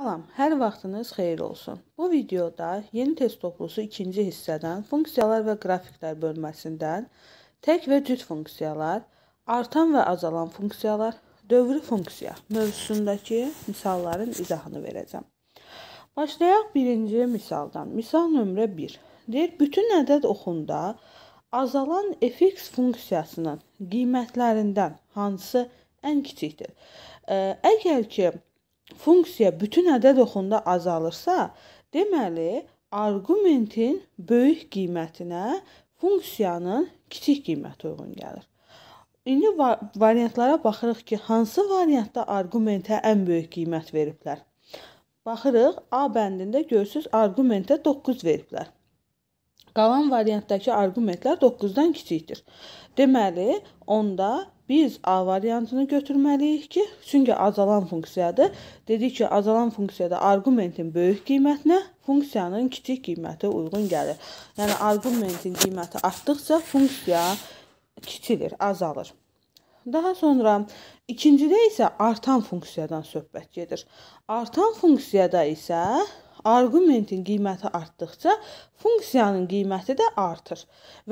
Salam, hər vaxtınız xeyir olsun. Bu videoda yeni test toplusu ikinci hissədən funksiyalar və qrafiklər bölməsindən tək və cüt funksiyalar, artan və azalan funksiyalar, dövrü funksiya mövzusundakı misalların izahını verəcəm. Başlayaq birinci misaldan. Misal nömrə 1. Deyir, bütün ədəd oxunda azalan fx funksiyasının qiymətlərindən hansı ən kiçikdir? Ə, əgər ki, funksiya bütün ədəd oxunda azalırsa, deməli arqumentin böyük qiymətinə funksiyanın kiçik qiyməti uyğun gəlir. İndi variantlara baxırıq ki, hansı variantda arqumentə ən böyük qiymət veriblər. Baxırıq, A bəndində görürsüz arqumentə 9 veriblər. Qalan variantdakı arqumentlər 9-dan kiçikdir. Deməli, onda Biz A variantını götürməliyik ki, çünki azalan funksiyadır. Dedik ki, azalan funksiyada arqumentin böyük qiymətinə funksiyanın kiçik qiyməti uyğun gəlir. Yəni arqumentin qiyməti artdıqca funksiya kiçilir, azalır. Daha sonra ikincidə isə artan funksiyadan söhbət gedir. Artan funksiyada isə Arqumentin qiyməti artdıqca funksiyanın qiyməti də artır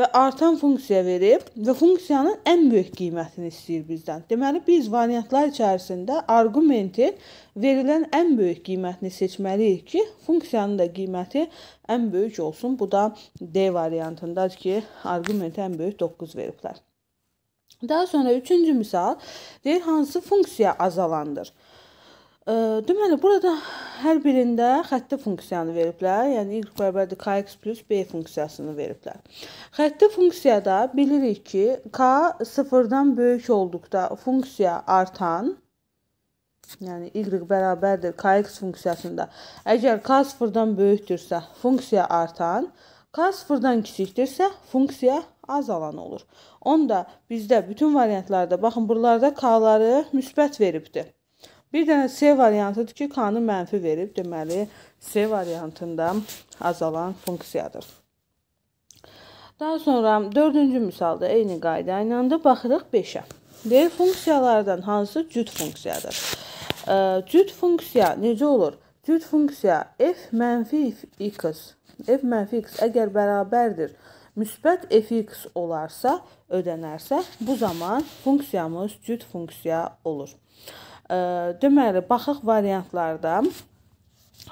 və artan funksiya verib və funksiyanın ən böyük qiymətini istəyir bizdən. Deməli biz variantlar içərisində arqumentin verilən ən böyük qiymətini seçməliyik ki, funksiyanın da qiyməti ən böyük olsun. Bu da D variantındadır ki, arqumentə ən böyük 9 veriblər. Daha sonra üçüncü misal deyir hansı funksiya azalandır? Deməli, burada hər birində xətti funksiyanı veriblər. Yəni, ilk bərabərdir kx plus b funksiyasını veriblər. Xətti funksiyada bilirik ki, k sıfırdan böyük olduqda funksiya artan, yəni y bərabərdir kx funksiyasında. Əgər k sıfırdan böyükdürsə, funksiya artan, k sıfırdan kiçikdirsə, funksiya azalan olur. Onda bizdə bütün variantlarda, baxın, buralarda k-ları müsbət veribdir. Bir dənə C variantıdır ki, K-nı mənfi verib, deməli C variantında azalan funksiyadır. Daha sonra 4-cü misalda eyni qayda ilə də baxırıq 5-ə. Deyir funksiyalardan hansı cüt funksiyadır? Cüt funksiya necə olur? Cüt funksiya f mənfi x, f mənfi x əgər bərabərdir müsbət fx olarsa, ödənərsə, bu zaman funksiyamız cüt funksiya olur. Deməli, baxıq variantlarda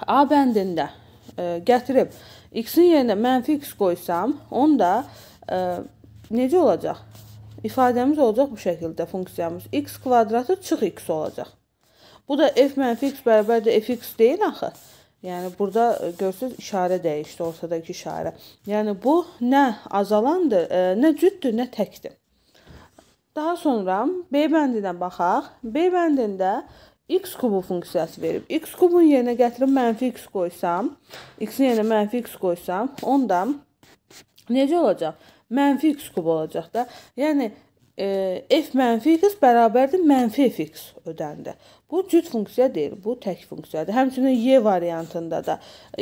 A bəndində gətirib x-in yerinə mənfi x qoysam, onda necə olacaq? İfadəmiz olacaq bu şəkildə funksiyamız. x kvadratı çıx x olacaq. Bu da f mənfi x bərabərdir fx deyil axı. Yəni burada görürsüz işarə dəyişdi, ortadakı işarə. Yəni bu nə azalandır, nə cüddür, nə təkdir. Daha sonra B bəndinə baxaq. B bəndində x kubu funksiyası verib. x kubun yerinə gətirib mənfi x qoysam, x-in yerinə mənfi x qoysam, onda necə olacaq? Mənfi x kub olacaq da. Yəni e, f mənfi x bərabərdir mənfi fx ödəndi. Bu cüt funksiya deyil, bu tək funksiyadır. Həmçinin y variantında da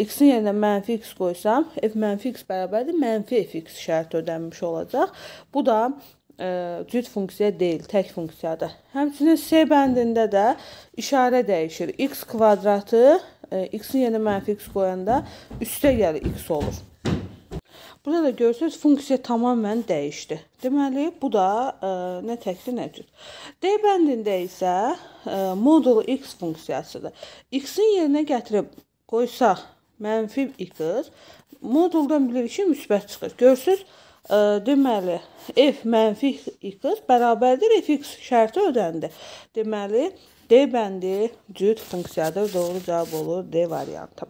x-in yerinə mənfi x qoysam, f mənfi x bərabərdir mənfi fx şərti ödənmiş olacaq. Bu da E, cüt funksiya deyil, tək funksiyadır. Həmçinin C bəndində də işarə dəyişir. x kvadratı e, x-in yerinə mənfi x qoyanda üstə gəlir x olur. Burada da görürsüz funksiya tamamilə dəyişdi. Deməli, bu da ə, e, nə təkdir, nə cüt. D bəndində isə ə, modulu x funksiyasıdır. x-in yerinə gətirib qoysaq mənfi x, moduldan bilirik ki, müsbət çıxır. Görürsüz? Deməli, f mənfi x bərabərdir f(x) şərti ödəndi. Deməli, D bəndi cüt funksiyadır. Doğru cavab olur D variantı.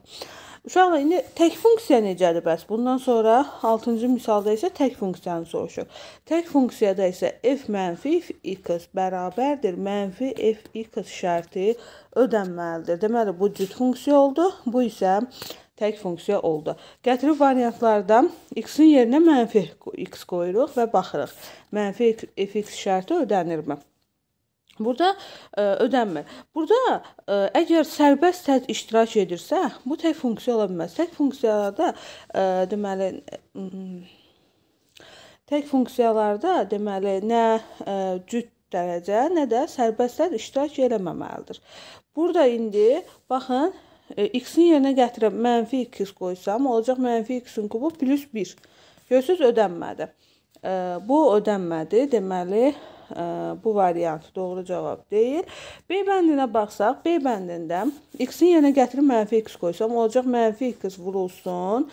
Uşaqlar, indi tək funksiya necədir bəs? Bundan sonra 6-cı misalda isə tək funksiyanı soruşur. Tək funksiyada isə f mənfi x bərabərdir mənfi f x şərti ödənməlidir. Deməli, bu cüt funksiya oldu. Bu isə tək funksiya oldu. Qətirli variantlarda x-in yerinə mənfi x qoyuruq və baxırıq. Mənfi fx şərti ödənilmi? Burada ə, e, ödənmir. Burada ə, e, əgər sərbəst tək iştirak edirsə, bu tək funksiya ola bilməz. Tək funksiyalarda ə, e, deməli tək funksiyalarda deməli nə ə, cüt dərəcə, nə də sərbəstlər iştirak eləməməlidir. Burada indi baxın, E, x-in yerinə gətirib mənfi 2 qoysam, olacaq mənfi x-in kubu plus 1. Görürsünüz, ödənmədi. E, bu ödənmədi, deməli, e, bu variant doğru cavab deyil. B bəndinə baxsaq, B bəndində x-in yerinə gətirib mənfi x qoysam, olacaq mənfi x vurulsun,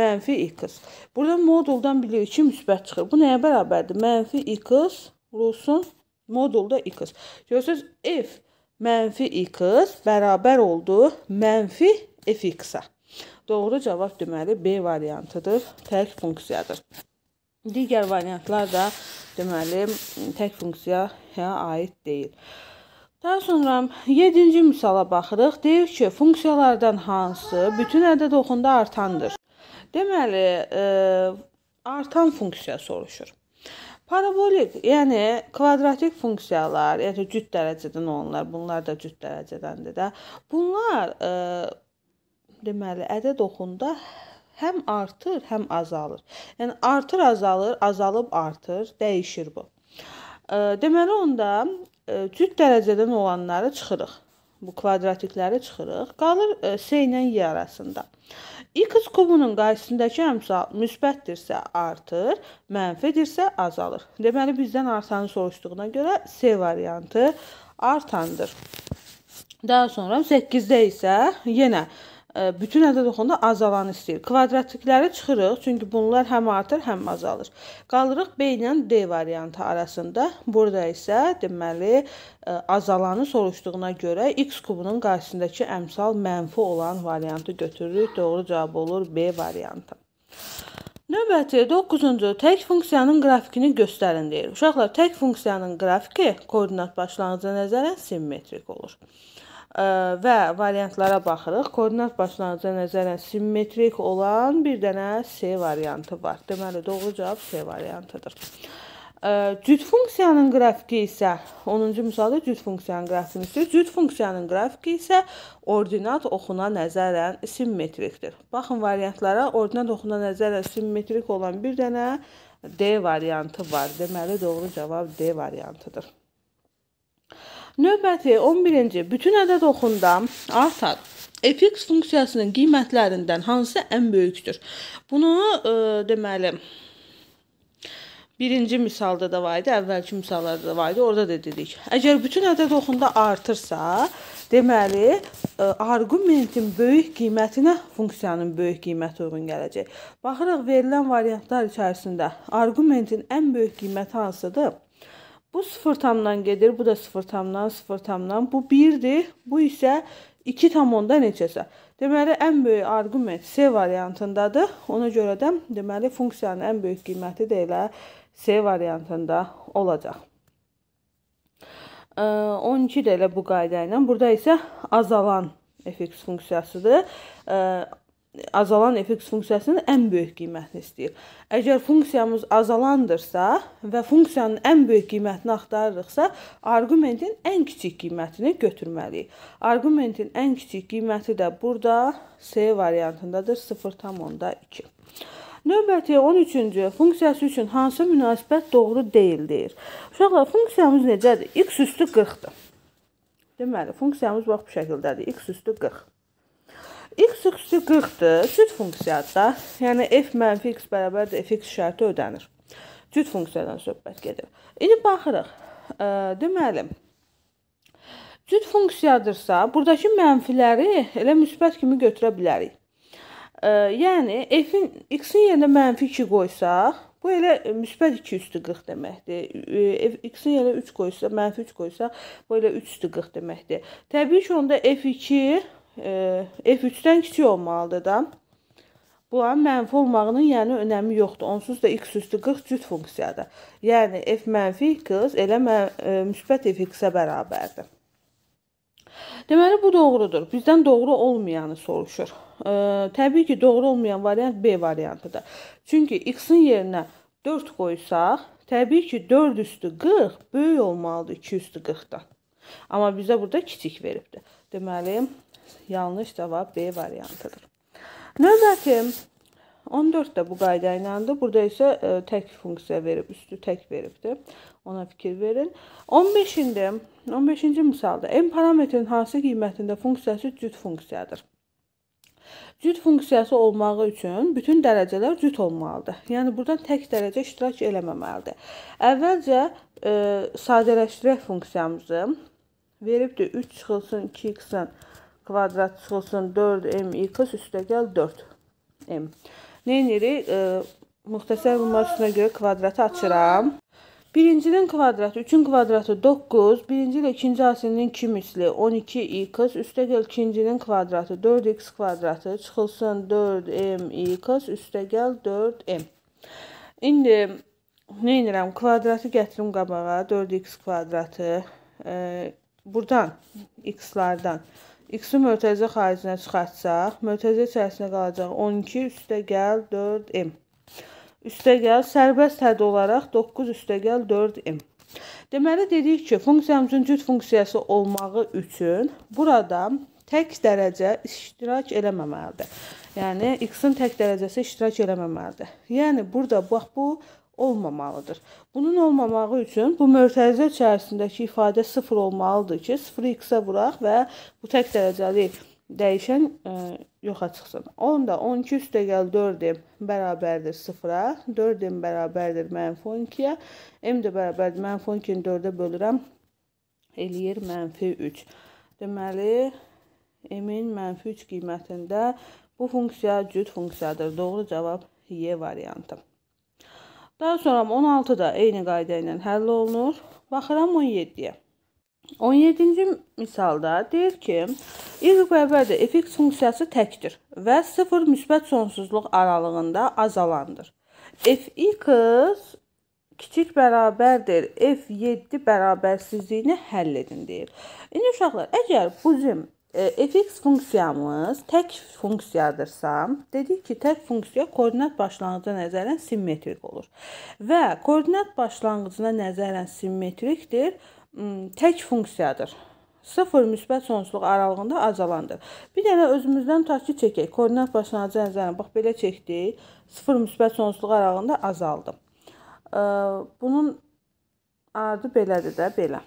mənfi x. Burada moduldan bilirik ki, müsbət çıxır. Bu nəyə bərabərdir? Mənfi x vurulsun, modulda x. Görürsünüz, f Mənfi x bərabər oldu mənfi f-a. Doğru cavab deməli B variantıdır, tək funksiyadır. Digər variantlar da deməli tək funksiyaya aid deyil. Daha sonra 7-ci misala baxırıq. Deyir ki, funksiyalardan hansı bütün ədəd oxunda artandır? Deməli, ə, artan funksiya soruşur. Parabolik, yəni kvadratik funksiyalar, yəni cüt dərəcədən olanlar, bunlar da cüt dərəcədəndir də. Bunlar e, deməli ədəd oxunda həm artır, həm azalır. Yəni artır, azalır, azalıb artır, dəyişir bu. E, deməli onda e, cüt dərəcədən olanları çıxırıq. Bu kvadratikləri çıxırıq. Qalır e, S ilə Y arasında. E, X kubunun qarşısındakı əmsal müsbətdirsə artır, mənfidirsə azalır. Deməli, bizdən artanı soruşduğuna görə C variantı artandır. Daha sonra 8-də isə yenə əmsal bütün ədəd oxunda azalanı istəyir. Kvadratikləri çıxırıq, çünki bunlar həm artır, həm azalır. Qalırıq B ilə D variantı arasında. Burada isə deməli azalanı soruşduğuna görə x kubunun qarşısındakı əmsal mənfi olan variantı götürürük. Doğru cavab olur B variantı. Növbəti 9-cu tək funksiyanın qrafikini göstərin deyir. Uşaqlar, tək funksiyanın qrafiki koordinat başlanğıca nəzərən simmetrik olur və variantlara baxırıq. Koordinat başlanğıca nəzərən simmetrik olan bir dənə C variantı var. Deməli, doğru cavab C variantıdır. Cüt funksiyanın qrafiki isə 10-cu misalda cüt funksiyanın qrafikini istəyir. Cüt funksiyanın qrafiki isə ordinat oxuna nəzərən simmetrikdir. Baxın variantlara, ordinat oxuna nəzərən simmetrik olan bir dənə D variantı var. Deməli, doğru cavab D variantıdır. Növbəti 11-ci bütün ədəd oxunda artar. Fx funksiyasının qiymətlərindən hansı ən böyükdür? Bunu e, deməli Birinci misalda da var idi, əvvəlki misallarda da var idi. Orada da dedik. Əgər bütün ədəd oxunda artırsa, deməli, e, arqumentin böyük qiymətinə funksiyanın böyük qiyməti uyğun gələcək. Baxırıq verilən variantlar içərisində arqumentin ən böyük qiyməti hansıdır? Bu sıfır tamdan gedir, bu da sıfır tamdan, sıfır tamdan. Bu 1-dir, bu isə 2 tam onda neçəsə. Deməli, ən böyük arqument C variantındadır. Ona görə də, deməli, funksiyanın ən böyük qiyməti də elə C variantında olacaq. 12 də elə bu qayda ilə. Burada isə azalan fx funksiyasıdır azalan fx funksiyasının ən böyük qiymətini istəyir. Əgər funksiyamız azalandırsa və funksiyanın ən böyük qiymətini axtarırıqsa, arqumentin ən kiçik qiymətini götürməliyik. Arqumentin ən kiçik qiyməti də burada C variantındadır 0.2. Növbəti 13-cü funksiyası üçün hansı münasibət doğru deyildir? Uşaqlar, funksiyamız necədir? x üstü 40-dır. Deməli, funksiyamız bax bu şəkildədir. x üstü 40. X üstü 40-dır. Cüt funksiyada, yəni f mənfi x bərabərdir fx şərti ödənir. Cüt funksiyadan söhbət gedir. İndi baxırıq. Deməli, cüt funksiyadırsa, burdakı mənfiləri elə müsbət kimi götürə bilərik. Yəni f-in x-in yerinə mənfi 2 qoysaq, Bu elə müsbət 2 üstü 40 deməkdir. F2-in yerinə 3 qoysa, mənfi 3 qoysa, bu elə 3 üstü 40 deməkdir. Təbii ki, onda F2 F3-dən kiçik olmalıdır da. Bunların mənfi olmağının yəni önəmi yoxdur. Onsuz da x üstü 40 cüt funksiyadır. Yəni f mənfi x elə mə müsbət f x-ə bərabərdir. Deməli bu doğrudur. Bizdən doğru olmayanı soruşur. E, təbii ki, doğru olmayan variant B variantıdır. Çünki x-in yerinə 4 qoysaq, təbii ki, 4 üstü 40 böyük olmalıdır 2 üstü 40-dan. Amma bizə burada kiçik veribdir. Deməli, Yanlış cavab B variantıdır. Növbəti 14 də bu qayda iləndir. Burada isə ə, e, tək funksiya verib, üstü tək veribdir. Ona fikir verin. 15-də 15-ci misalda m parametrin hansı qiymətində funksiyası cüt funksiyadır? Cüt funksiyası olmağı üçün bütün dərəcələr cüt olmalıdır. Yəni burada tək dərəcə iştirak eləməməlidir. Əvvəlcə ə, e, sadələşdirək funksiyamızı veribdir 3 çıxılsın 2x-in kvadrat çıxılsın 4m x üstə gəl 4m. Neynirik? E, müxtəsər bunlar üstünə görə kvadratı açıram. Birincinin kvadratı, 3-ün kvadratı 9, birinci ilə ikinci asinin 2 misli 12x, üstəgəl ikincinin kvadratı 4x kvadratı, çıxılsın 4mx, üstəgəl 4m. İndi nə inirəm? Kvadratı gətirim qabağa, 4x kvadratı, e, buradan, x-lardan X-i mötərizə xaricinə çıxartsaq, mötərizə içərisində qalacaq 12 üstəgəl 4M. Üstəgəl sərbəst hədd olaraq 9 üstəgəl 4M. Deməli dedik ki, funksiyamızın cüt funksiyası olmağı üçün burada tək dərəcə iştirak eləməməlidir. Yəni x-in tək dərəcəsi iştirak eləməməlidir. Yəni burada bax bu olmamalıdır. Bunun olmamağı üçün bu mötərizə içərisindəki ifadə 0 olmalıdır ki, 0 x-ə vuraq və bu tək dərəcəli dəyişən ə, e, yoxa çıxsın. Onda 12 üstə gəl 4m bərabərdir 0-a, 4m bərabərdir mənfi 12-yə, m də bərabərdir mənfi 12-ni 4-ə bölürəm, eləyir mənfi 3. Deməli, m-in mənfi 3 qiymətində bu funksiya cüt funksiyadır. Doğru cavab Y variantı. Daha sonra 16 da eyni qayda ilə həll olunur. Baxıram 17-yə. 17-ci misalda deyir ki, y bərabərdir fx funksiyası təkdir və 0 müsbət sonsuzluq aralığında azalandır. f(x) kiçik bərabərdir f7 bərabərsizliyini həll edin deyir. İndi uşaqlar, əgər bizim e, fx funksiyamız tək funksiyadırsa, dedik ki, tək funksiya koordinat başlanğıcına nəzərən simmetrik olur. Və koordinat başlanğıcına nəzərən simmetrikdir, tək funksiyadır. 0 müsbət sonsuzluq aralığında azalandır. Bir dənə özümüzdən takı çəkək. Koordinat başlanğıcı nəzərən bax belə çəkdik. 0 müsbət sonsuzluq aralığında azaldı. E, bunun ardı belədir də, belə.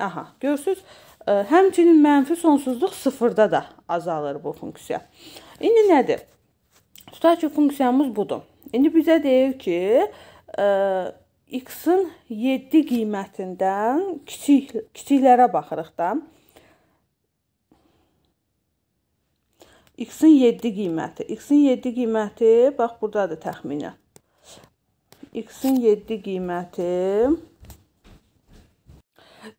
Aha, görürsüz? Həmçinin mənfi sonsuzluq sıfırda da azalır bu funksiya. İndi nədir? Tutaq ki, funksiyamız budur. İndi bizə deyir ki, e, x-in 7 qiymətindən kiçik kiçiklərə baxırıq da. x-in 7 qiyməti. x-in 7 qiyməti bax burdadır təxminən. x-in 7 qiyməti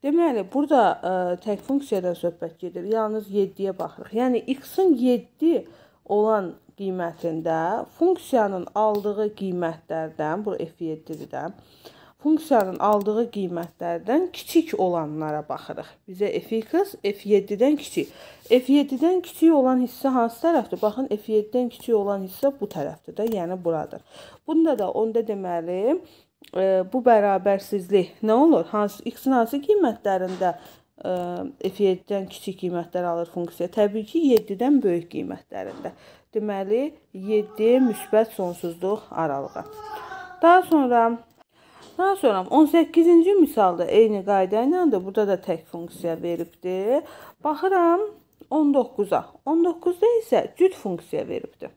Deməli, burada ə, e, tək funksiyadan söhbət gedir. Yalnız 7-yə baxırıq. Yəni x-in 7 olan qiymətində funksiyanın aldığı qiymətlərdən, bu f7-dir də. Funksiyanın aldığı qiymətlərdən kiçik olanlara baxırıq. Bizə f(x) f7-dən kiçik. f7-dən kiçik olan hissə hansı tərəfdir? Baxın, f7-dən kiçik olan hissə bu tərəfdir də, yəni buradır. Bunda da onda deməli, bu bərabərsizlik nə olur? Hansı x-in hansı qiymətlərində e, f7-dən kiçik qiymətlər alır funksiya? Təbii ki, 7-dən böyük qiymətlərində. Deməli, 7 müsbət sonsuzluq aralığı. Daha sonra Daha sonra 18-ci misalda eyni qayda ilə də burada da tək funksiya veribdi. Baxıram 19-a. 19-da isə cüt funksiya veribdi.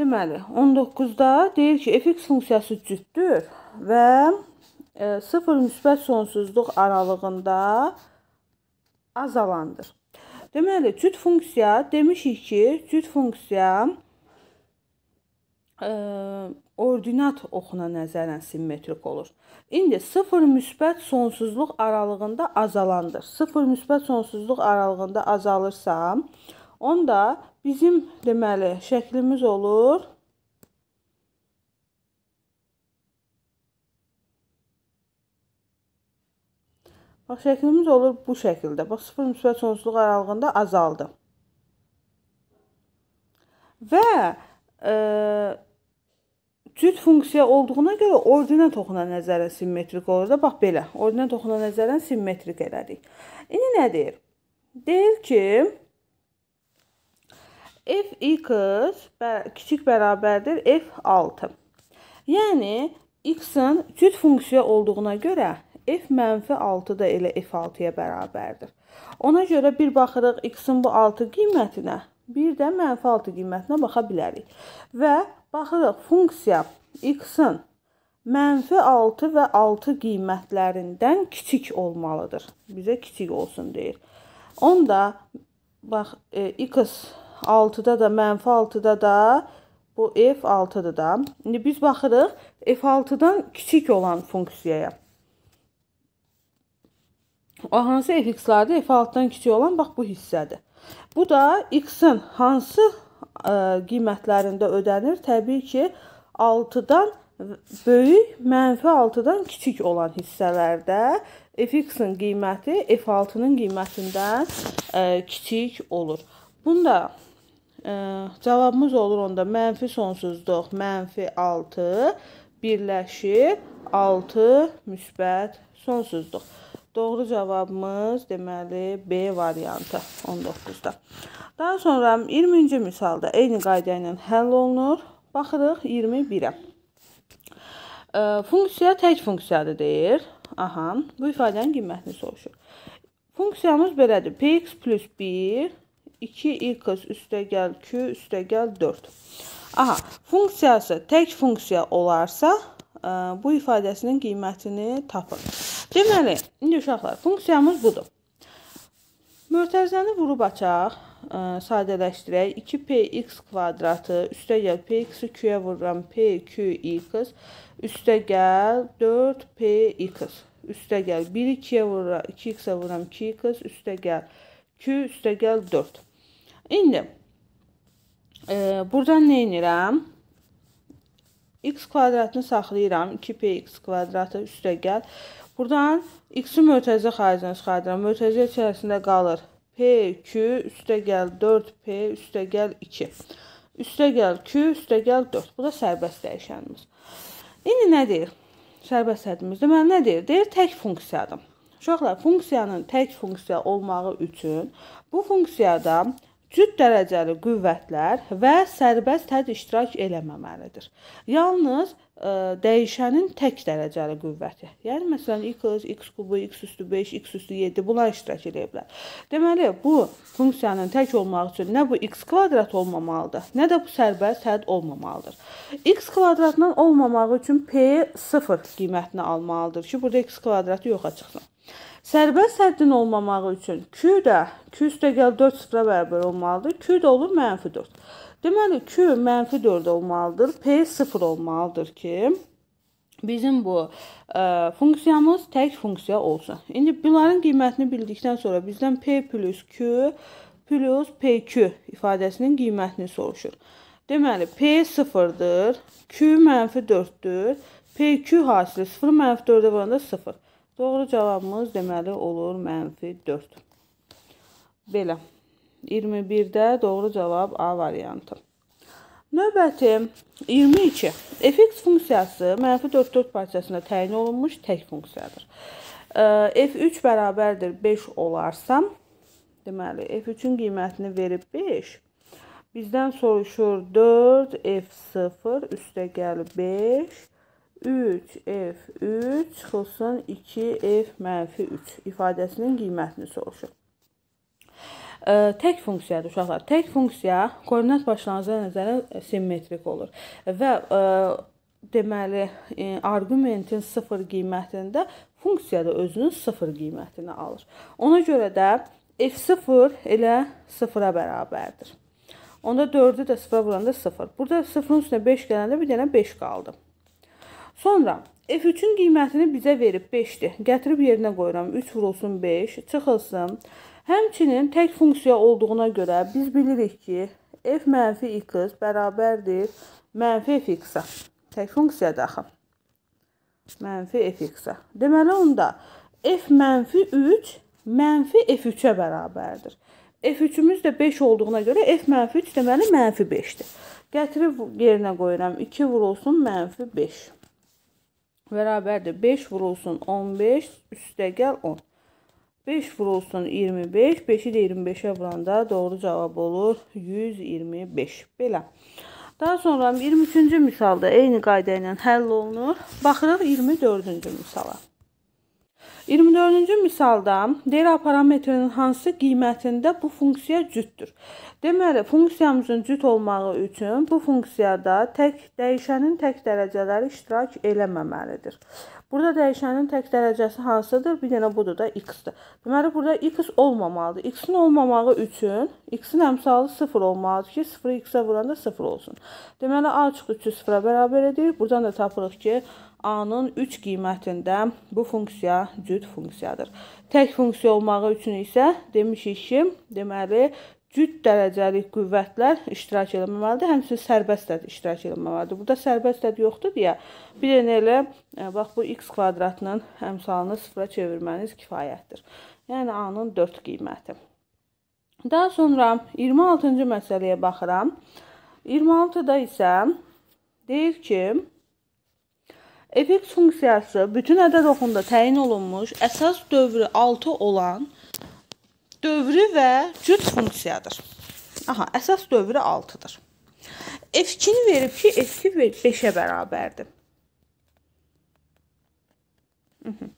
Deməli, 19-da deyir ki, fx funksiyası cütdür və 0 e, müsbət sonsuzluq aralığında azalandır. Deməli, cüt funksiya demişik ki, cüt funksiya ə, e, ordinat oxuna nəzərən simmetrik olur. İndi 0 müsbət sonsuzluq aralığında azalandır. 0 müsbət sonsuzluq aralığında azalırsa, 0 Onda bizim deməli şəklimiz olur. Bax, şəklimiz olur bu şəkildə. Bax, 0 müsbət sonsuzluq aralığında azaldı. Və e, cüt funksiya olduğuna görə ordinat oxuna nəzərə simmetrik olur da. Bax, belə. Ordinat oxuna nəzərən simmetrik elədik. İndi nə deyir? Deyir ki, F x kiçik bərabərdir F6. Yəni, x-in cüt funksiya olduğuna görə f mənfi 6 da elə f6-ya bərabərdir. Ona görə bir baxırıq x-in bu 6 qiymətinə, bir də mənfi 6 qiymətinə baxa bilərik. Və baxırıq funksiya x-in mənfi 6 və 6 qiymətlərindən kiçik olmalıdır. Bizə kiçik olsun deyir. Onda bax, e, x 6-da da, mənfi 6-da da, bu F6-dır da. İndi biz baxırıq F6-dan kiçik olan funksiyaya. O hansı fx-lardır? F6-dan kiçik olan, bax, bu hissədir. Bu da x-in hansı ə, e, qiymətlərində ödənir? Təbii ki, 6-dan böyük, mənfi 6-dan kiçik olan hissələrdə fx-in qiyməti f6-nın qiymətindən ə, e, kiçik olur. Bunda Cavabımız olur onda mənfi sonsuzluq, mənfi 6 birləşir 6 müsbət sonsuzluq. Doğru cavabımız deməli B variantı 19-da. Daha sonra 20-ci misalda eyni qayda ilə həll olunur. Baxırıq 21-ə. Funksiya tək funksiyadır deyir. Aha, bu ifadənin qiymətini soruşur. Funksiyamız belədir. Px plus 1 2x üstəgəl q üstəgəl 4. Aha, funksiyası tək funksiya olarsa, e, bu ifadəsinin qiymətini tapın. Deməli, indi uşaqlar, funksiyamız budur. Mötərizəni vurub açaq, e, sadələşdirək. 2px kvadratı üstəgəl px-i q-yə vururam pqx üstəgəl 4px üstəgəl 1-2-yə vururam 2x-ə vururam 2x üstəgəl q üstəgəl 4. İndi e, buradan nə edirəm? x kvadratını saxlayıram. 2px kvadratı üstə gəl. Buradan x-i mötəzə xaricinə çıxardıram. Mötəzə içərisində qalır. p2 üstə gəl 4p üstə gəl 2. Üstə gəl q üstə gəl 4. Bu da sərbəst dəyişənimiz. İndi nə deyir? Sərbəst hədimizdə mən nə deyir? Deyir tək funksiyadır. Uşaqlar, funksiyanın tək funksiya olmağı üçün bu funksiyada cüt dərəcəli qüvvətlər və sərbəst hədd iştirak eləməməlidir. Yalnız ə, e, dəyişənin tək dərəcəli qüvvəti. Yəni məsələn x, x kubu, x üstü 5, x üstü 7 bunlar iştirak eləyə bilər. Deməli, bu funksiyanın tək olmaq üçün nə bu x kvadrat olmamalıdır, nə də bu sərbəst hədd olmamalıdır. x kvadratdan olmamağı üçün p 0 qiymətini almalıdır ki, burada x kvadratı yoxa çıxsın. Sərbəst həddin olmamağı üçün Q də Q üstəgəl 4 sıfıra bərabər olmalıdır. Q də olur mənfi 4. Deməli, Q mənfi 4 olmalıdır. P 0 olmalıdır ki, bizim bu ə, e, funksiyamız tək funksiya olsun. İndi bunların qiymətini bildikdən sonra bizdən P plus Q plus PQ ifadəsinin qiymətini soruşur. Deməli, P 0-dır, Q mənfi 4-dür, PQ hasili 0 mənfi 4-ə vuranda 0. Doğru cavabımız deməli olur mənfi 4. Belə. 21-də doğru cavab A variantı. Növbəti 22. fx funksiyası mənfi 4-4 parçasında təyin olunmuş tək funksiyadır. f3 bərabərdir 5 olarsa, deməli f3-ün qiymətini verib 5. Bizdən soruşur 4 f0 üstə gəlib 5 3 f3 çıxılsın 2 f mənfi 3 ifadəsinin qiymətini soruşur. Ə, tək funksiyadır uşaqlar. Tək funksiya koordinat başlanğıca nəzərə e, simmetrik olur və ə, e, deməli ə, e, arqumentin 0 qiymətində funksiya da özünün 0 qiymətini alır. Ona görə də f0 elə 0-a bərabərdir. Onda 4-ü də 0-a vuranda 0. Burada 0-ın üstünə 5 gələndə bir dənə 5 qaldı. Sonra F3-ün qiymətini bizə verib 5-dir. Gətirib yerinə qoyuram. 3 vurulsun 5, çıxılsın. Həmçinin tək funksiya olduğuna görə biz bilirik ki, f mənfi x bərabərdir mənfi f-ə. Tək funksiyadır axı. Mənfi f-ə. Deməli, onda f mənfi 3 mənfi f3-ə bərabərdir. F3-ümüz də 5 olduğuna görə f mənfi 3 deməli mənfi 5-dir. Gətirib yerinə qoyuram. 2 vurulsun mənfi 5 bərabərdir. 5 vurulsun 15, üstə gəl 10. 5 vurulsun 25, 5-i də 25-ə vuranda doğru cavab olur 125. Belə. Daha sonra 23-cü misalda eyni qayda ilə həll olunur. Baxırıq 24-cü misala. 24-cü misalda DERA parametrinin hansı qiymətində bu funksiya cütdür? Deməli, funksiyamızın cüt olmağı üçün bu funksiyada tək dəyişənin tək dərəcələri iştirak eləməməlidir. Burada dəyişənin tək dərəcəsi hansıdır? Bir dənə budur da x-dir. Deməli, burada x olmamalıdır. X-in olmamağı üçün x-in əmsalı 0 olmalıdır ki, 0-ı x-ə vuranda 0 olsun. Deməli, a çıxı 3-ü 0-a bərabər edir. Buradan da tapırıq ki, A-nın 3 qiymətində bu funksiya cüt funksiyadır. Tək funksiya olmağı üçün isə demişik ki, deməli cüt dərəcəli qüvvətlər iştirak etməməlidir. Həmçinin sərbəst də iştirak etməməlidir. Burada sərbəst də yoxdur deyə bir dənə elə e, bax bu x kvadratının əmsalını sıfıra çevirməniz kifayətdir. Yəni A-nın 4 qiyməti. Daha sonra 26-cı məsələyə baxıram. 26-da isə deyir ki, Epik funksiyası bütün ədəd oxunda təyin olunmuş əsas dövrü 6 olan dövrü və cüt funksiyadır. Aha, əsas dövrü 6-dır. F2-ni verib ki, F2 5-ə bərabərdir. Mhmm.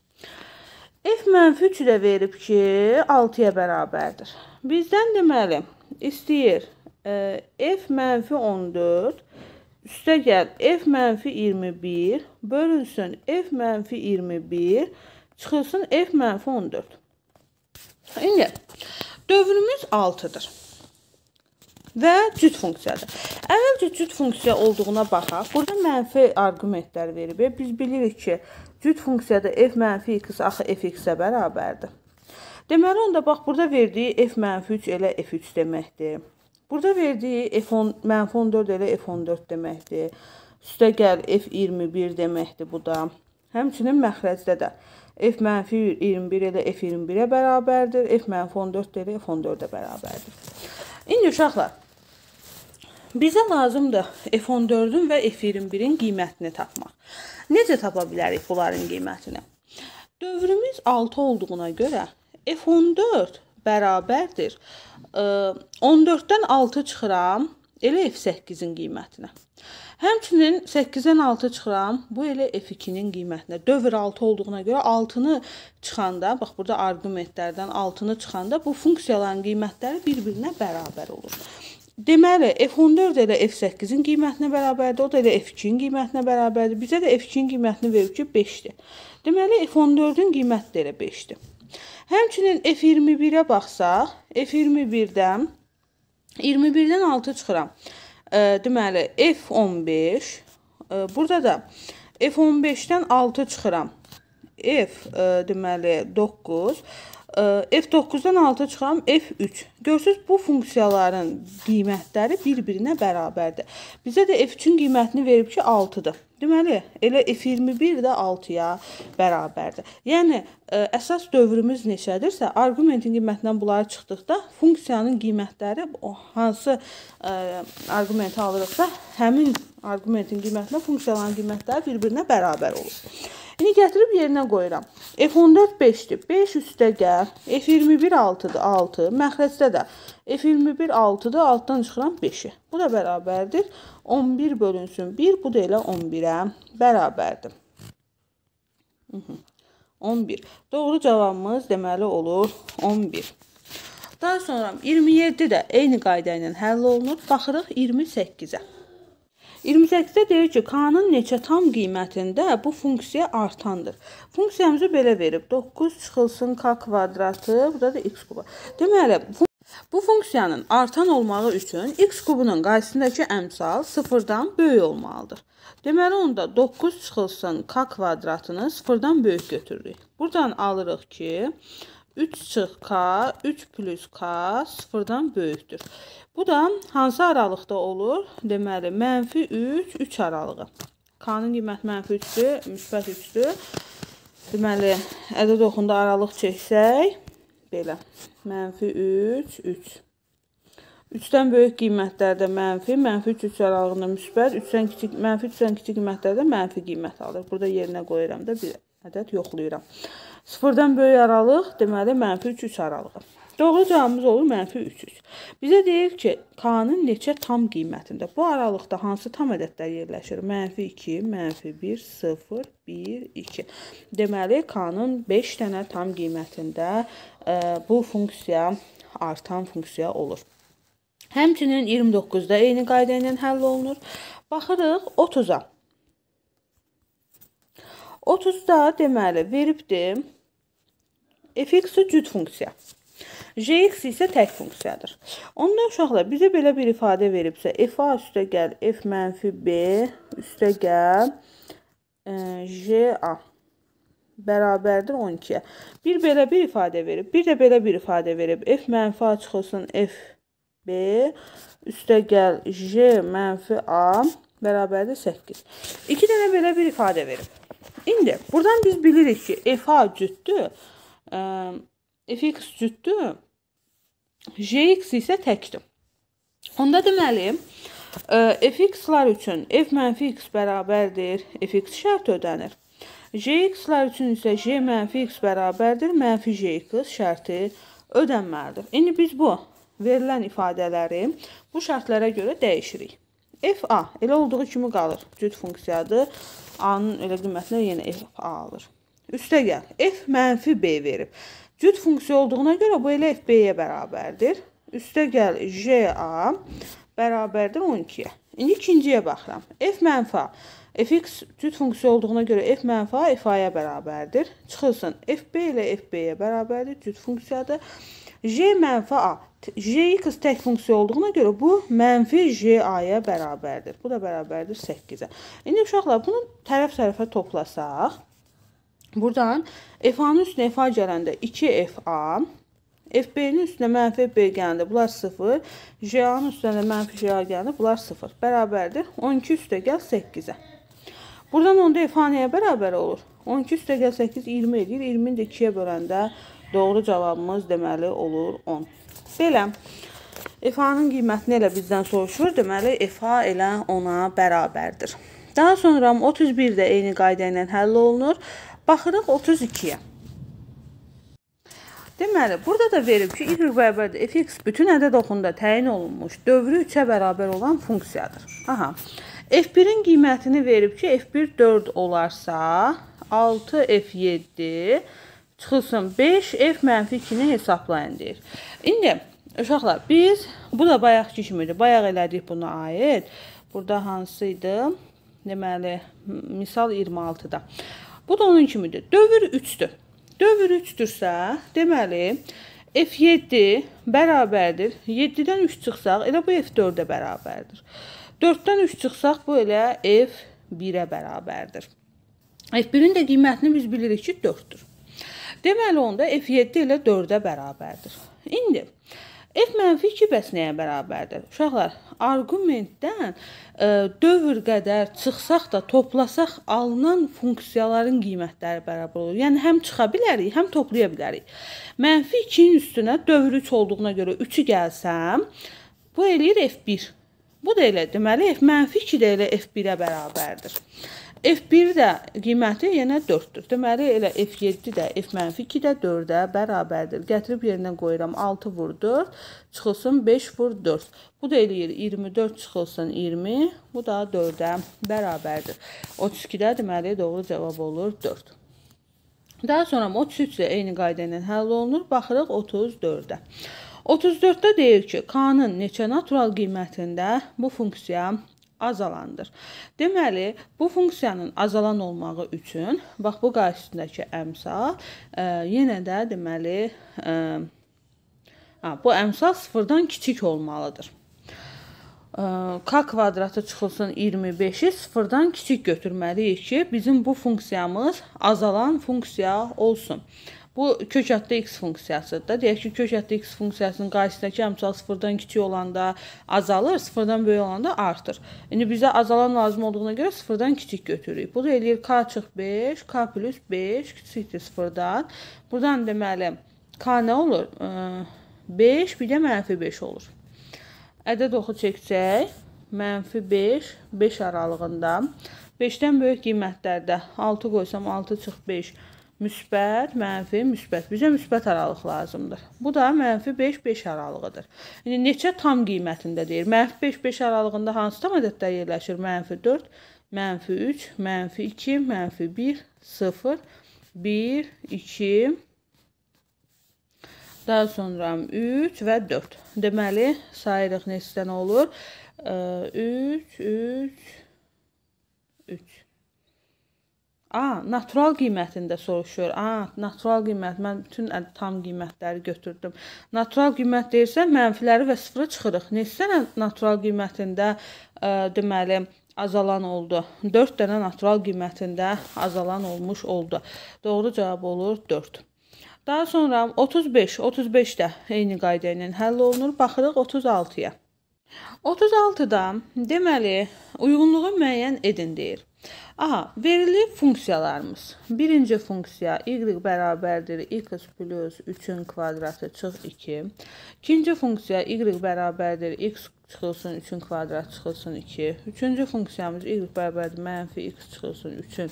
F mənfi 3-ü də verib ki, 6-ya bərabərdir. Bizdən deməli, istəyir e, F mənfi 14, üstə gəl f mənfi 21 bölünsün f mənfi 21 çıxılsın f mənfi 14. İndi dövrümüz 6-dır və cüt funksiyadır. Əvvəlcə cüt funksiya olduğuna baxaq. Burada mənfi arqumentlər verib. Biz bilirik ki, cüt funksiyada f mənfi x axı fx-ə bərabərdir. Deməli, onda bax, burada verdiyi f mənfi 3 elə f3 deməkdir. Burada verdiyi F10, mənfi 14 elə F14 deməkdir. Üstə gəl F21 deməkdir bu da. Həmçinin məxrəcdə də F mənfi 21 elə F21-ə bərabərdir. F mənfi 14 elə F14-ə bərabərdir. İndi uşaqlar, bizə lazımdır F14-ün və F21-in qiymətini tapmaq. Necə tapa bilərik bunların qiymətini? Dövrümüz 6 olduğuna görə F14 bərabərdir. 14-dən 6 çıxıram, elə F8-in qiymətinə. Həmçinin 8-dən 6 çıxıram, bu elə F2-nin qiymətinə. Dövr 6 olduğuna görə 6-nı çıxanda, bax burada arqumentlərdən 6-nı çıxanda bu funksiyaların qiymətləri bir-birinə bərabər olur. Deməli, F14 elə F8-in qiymətinə bərabərdir, o da elə F2-nin qiymətinə bərabərdir. Bizə də F2-nin qiymətini verib ki, 5-dir. Deməli, F14-ün qiyməti də elə 5-dir. Həmçinin F21-ə baxsaq, F21-də 21-dən 6 çıxıram. E, deməli F15, e, burada da F15-dən 6 çıxıram. F e, deməli 9 F9-dan 6 çıxıram F3. Görsüz bu funksiyaların qiymətləri bir-birinə bərabərdir. Bizə də F3-ün qiymətini verib ki, 6-dır. Deməli, elə e, F21 də 6-ya bərabərdir. Yəni ə, e, əsas dövrümüz neçədirsə, arqumentin qiymətindən bunları çıxdıqda funksiyanın qiymətləri hansı ə, e, arqumenti alırıqsa, həmin arqumentin qiymətinə funksiyaların qiymətləri bir-birinə bərabər olur. İndi gətirib yerinə qoyuram. F14 5-dir. 5 üstə gəl. F21 6-dır. 6. Məxrəcdə də F21 6-dır. 6-dan çıxıram 5-i. Bu da bərabərdir. 11 bölünsün 1. Bu da elə 11-ə bərabərdir. 11. Mhmm. Doğru cavabımız deməli olur 11. Daha sonra 27 də eyni qayda ilə həll olunur. Baxırıq 28-ə. 28-də deyir ki, k-nın neçə tam qiymətində bu funksiya artandır. Funksiyamızı belə verib. 9 çıxılsın k kvadratı, burada da x kuba. Deməli, Bu funksiyanın artan olmağı üçün x kubunun qarşısındakı əmsal 0-dan böyük olmalıdır. Deməli onda 9 çıxılsın k kvadratını 0-dan böyük götürürük. Buradan alırıq ki, 3 çıx k, 3 plus k 0-dan böyükdür. Bu da hansı aralıqda olur? Deməli, mənfi 3, 3 aralığı. K-nın qiyməti mənfi 3-dür, müsbət 3-dür. Deməli, ədəd oxunda aralıq çəksək, belə, mənfi 3, 3. 3-dən böyük qiymətlərdə mənfi, mənfi 3, 3 aralığında müsbət, 3-dən kiçik, mənfi 3-dən kiçik qiymətlərdə mənfi qiymət alır. Burada yerinə qoyuram da bir ədəd yoxlayıram. 0-dan böyük aralıq, deməli, mənfi 3, 3 aralığı. Doğru cavabımız olur mənfi 300. Bizə deyir ki, K-nın neçə tam qiymətində? Bu aralıqda hansı tam ədədlər yerləşir? Mənfi 2, mənfi 1, 0, 1, 2. Deməli, K-nın 5 dənə tam qiymətində ə, e, bu funksiya artan funksiya olur. Həmçinin 29-da eyni qayda ilə həll olunur. Baxırıq 30-a. 30-da deməli veribdir. fx cüt funksiya. Jx isə tək funksiyadır. Onda uşaqlar bizə belə bir ifadə veribsə, f-a üstə gəl, f mənfi b üstə gəl, e, j-a bərabərdir 12-yə. Bir belə bir ifadə verib, bir də belə bir ifadə verib. F mənfi a çıxılsın, f b üstə gəl, j mənfi a bərabərdir 8. İki dənə belə bir ifadə verib. İndi buradan biz bilirik ki, f-a cüddür. E, fx cütdür. jx isə təkdir. Onda deməli, e, fx-lar üçün f mənfi x bərabərdir, fx şərt ödənir. jx-lar üçün isə j mənfi x bərabərdir, mənfi jx şərti ödənməlidir. İndi biz bu verilən ifadələri bu şərtlərə görə dəyişirik. f-a elə olduğu kimi qalır. Cüt funksiyadır. A-nın elə qiymətinə yenə f-a alır. Üstə gəl. f mənfi b verib. Cüt funksiya olduğuna görə bu elə FB-yə bərabərdir. Üstə gəl JA bərabərdir 12-yə. İndi ikinciyə baxıram. F mənfa. Fx cüt funksiya olduğuna görə f mənfa f-a-ya bərabərdir. Çıxılsın. fb ilə fb-yə bərabərdir cüt funksiyadır. j mənfa a. j-i qız tək funksiya olduğuna görə bu mənfi j-a-ya bərabərdir. Bu da bərabərdir 8-ə. İndi uşaqlar bunu tərəf-tərəfə toplasaq Buradan FA-nın üstünə FA gələndə 2FA, FB-nin üstünə mənfi FB gələndə bunlar 0, JA-nın üstünə də mənfi JA gələndə bunlar 0. Bərabərdir 12 üstə gəl 8-ə. Buradan onda FA nəyə bərabər olur? 12 üstə gəl 8 20 edir. 20-ni də 2-yə böləndə doğru cavabımız deməli olur 10. Belə. FA-nın qiymətini elə bizdən soruşur. Deməli FA elə ona bərabərdir. Daha sonra 31 də eyni qayda ilə həll olunur. Baxırıq 32-yə. Deməli, burada da verib ki, y bərabərdir fx bütün ədəd oxunda təyin olunmuş dövrü 3-ə bərabər olan funksiyadır. Aha. f1-in qiymətini verib ki, f1 4 olarsa, 6 f7 çıxılsın 5 f mənfi 2-ni hesablayın deyir. İndi uşaqlar, biz bu da bayaqki kimidir. Bayaq elədik buna aid. Burada hansı idi? Deməli, misal 26-da. Bu da onun kimidir. Dövr 3-dür. Dövr 3-dürsə, deməli F7 bərabərdir. 7-dən 3 çıxsaq, elə bu F4-ə bərabərdir. 4-dən 3 çıxsaq, bu elə F1-ə bərabərdir. F1-in də qiymətini biz bilirik ki, 4-dür. Deməli onda F7 elə 4-ə bərabərdir. İndi F mənfi 2 bəs nəyə bərabərdir? Uşaqlar, arqumentdən dövr qədər çıxsaq da, toplasaq alınan funksiyaların qiymətləri bərabər olur. Yəni həm çıxa bilərik, həm toplaya bilərik. Mənfi 2-nin üstünə dövr 3 olduğuna görə 3-ü gəlsəm, bu eləyir F1. Bu da elə deməli F -2 də elə F1-ə bərabərdir. F1 də qiyməti yenə 4-dür. Deməli elə F7 də F-2 də 4-ə bərabərdir. Gətirib yerinə qoyuram. 6 vur 4 çıxılsın 5 vur 4. Bu da eləyir 24 çıxılsın 20. Bu da 4-ə bərabərdir. 32-də deməli doğru cavab olur 4. Daha sonra 33 də eyni qayda ilə həll olunur. Baxırıq 34-də. 34-də deyir ki, K-nın neçə natural qiymətində bu funksiya azalandır. Deməli, bu funksiyanın azalan olması üçün bax bu qarşısındakı əmsal e, yenə də deməli e, Ha, bu əmsal sıfırdan kiçik olmalıdır. K kvadratı çıxılsın 25-i sıfırdan kiçik götürməliyik ki, bizim bu funksiyamız azalan funksiya olsun. Bu kök həddə x funksiyasıdır. Deyək ki, kök həddə x funksiyasının qarşısındakı əmsal sıfırdan kiçik olanda azalır, sıfırdan böyük olanda artır. İndi bizə azalan lazım olduğuna görə sıfırdan kiçik götürürük. Bu da eləyir k çıx 5, k plus 5 kiçikdir sıfırdan. Buradan deməli, k nə olur? Ə, 5, bir də mənfi 5 olur. Ədəd oxu çəksək, mənfi 5, 5 aralığında. 5-dən böyük qiymətlərdə 6 qoysam 6 çıx 5, müsbət, mənfi, müsbət. Bizə müsbət aralıq lazımdır. Bu da mənfi 5, 5 aralığıdır. İndi neçə tam qiymətində deyir? Mənfi 5, 5 aralığında hansı tam ədədlər yerləşir? Mənfi 4, mənfi 3, mənfi 2, mənfi 1, 0, 1, 2, Daha sonra 3 və 4. Deməli, sayırıq neçədən olur? 3, 3, 3. A, natural qiymətində soruşur. A, natural qiymət. Mən bütün tam qiymətləri götürdüm. Natural qiymət deyirsə, mənfiləri və sıfıra çıxırıq. Neçə natural qiymətində ə, deməli azalan oldu. 4 dənə natural qiymətində azalan olmuş oldu. Doğru cavab olur 4. Daha sonra 35, 35 də eyni qayda ilə həll olunur. Baxırıq 36-ya. 36-da deməli uyğunluğu müəyyən edin deyir. A. Verilib funksiyalarımız. Birinci funksiya y bərabərdir x plus 3-ün kvadratı çıx 2. İkinci funksiya y bərabərdir x çıxılsın 3-ün kvadratı çıxılsın 2. Üçüncü funksiyamız y bərabərdir mənfi x çıxılsın 3-ün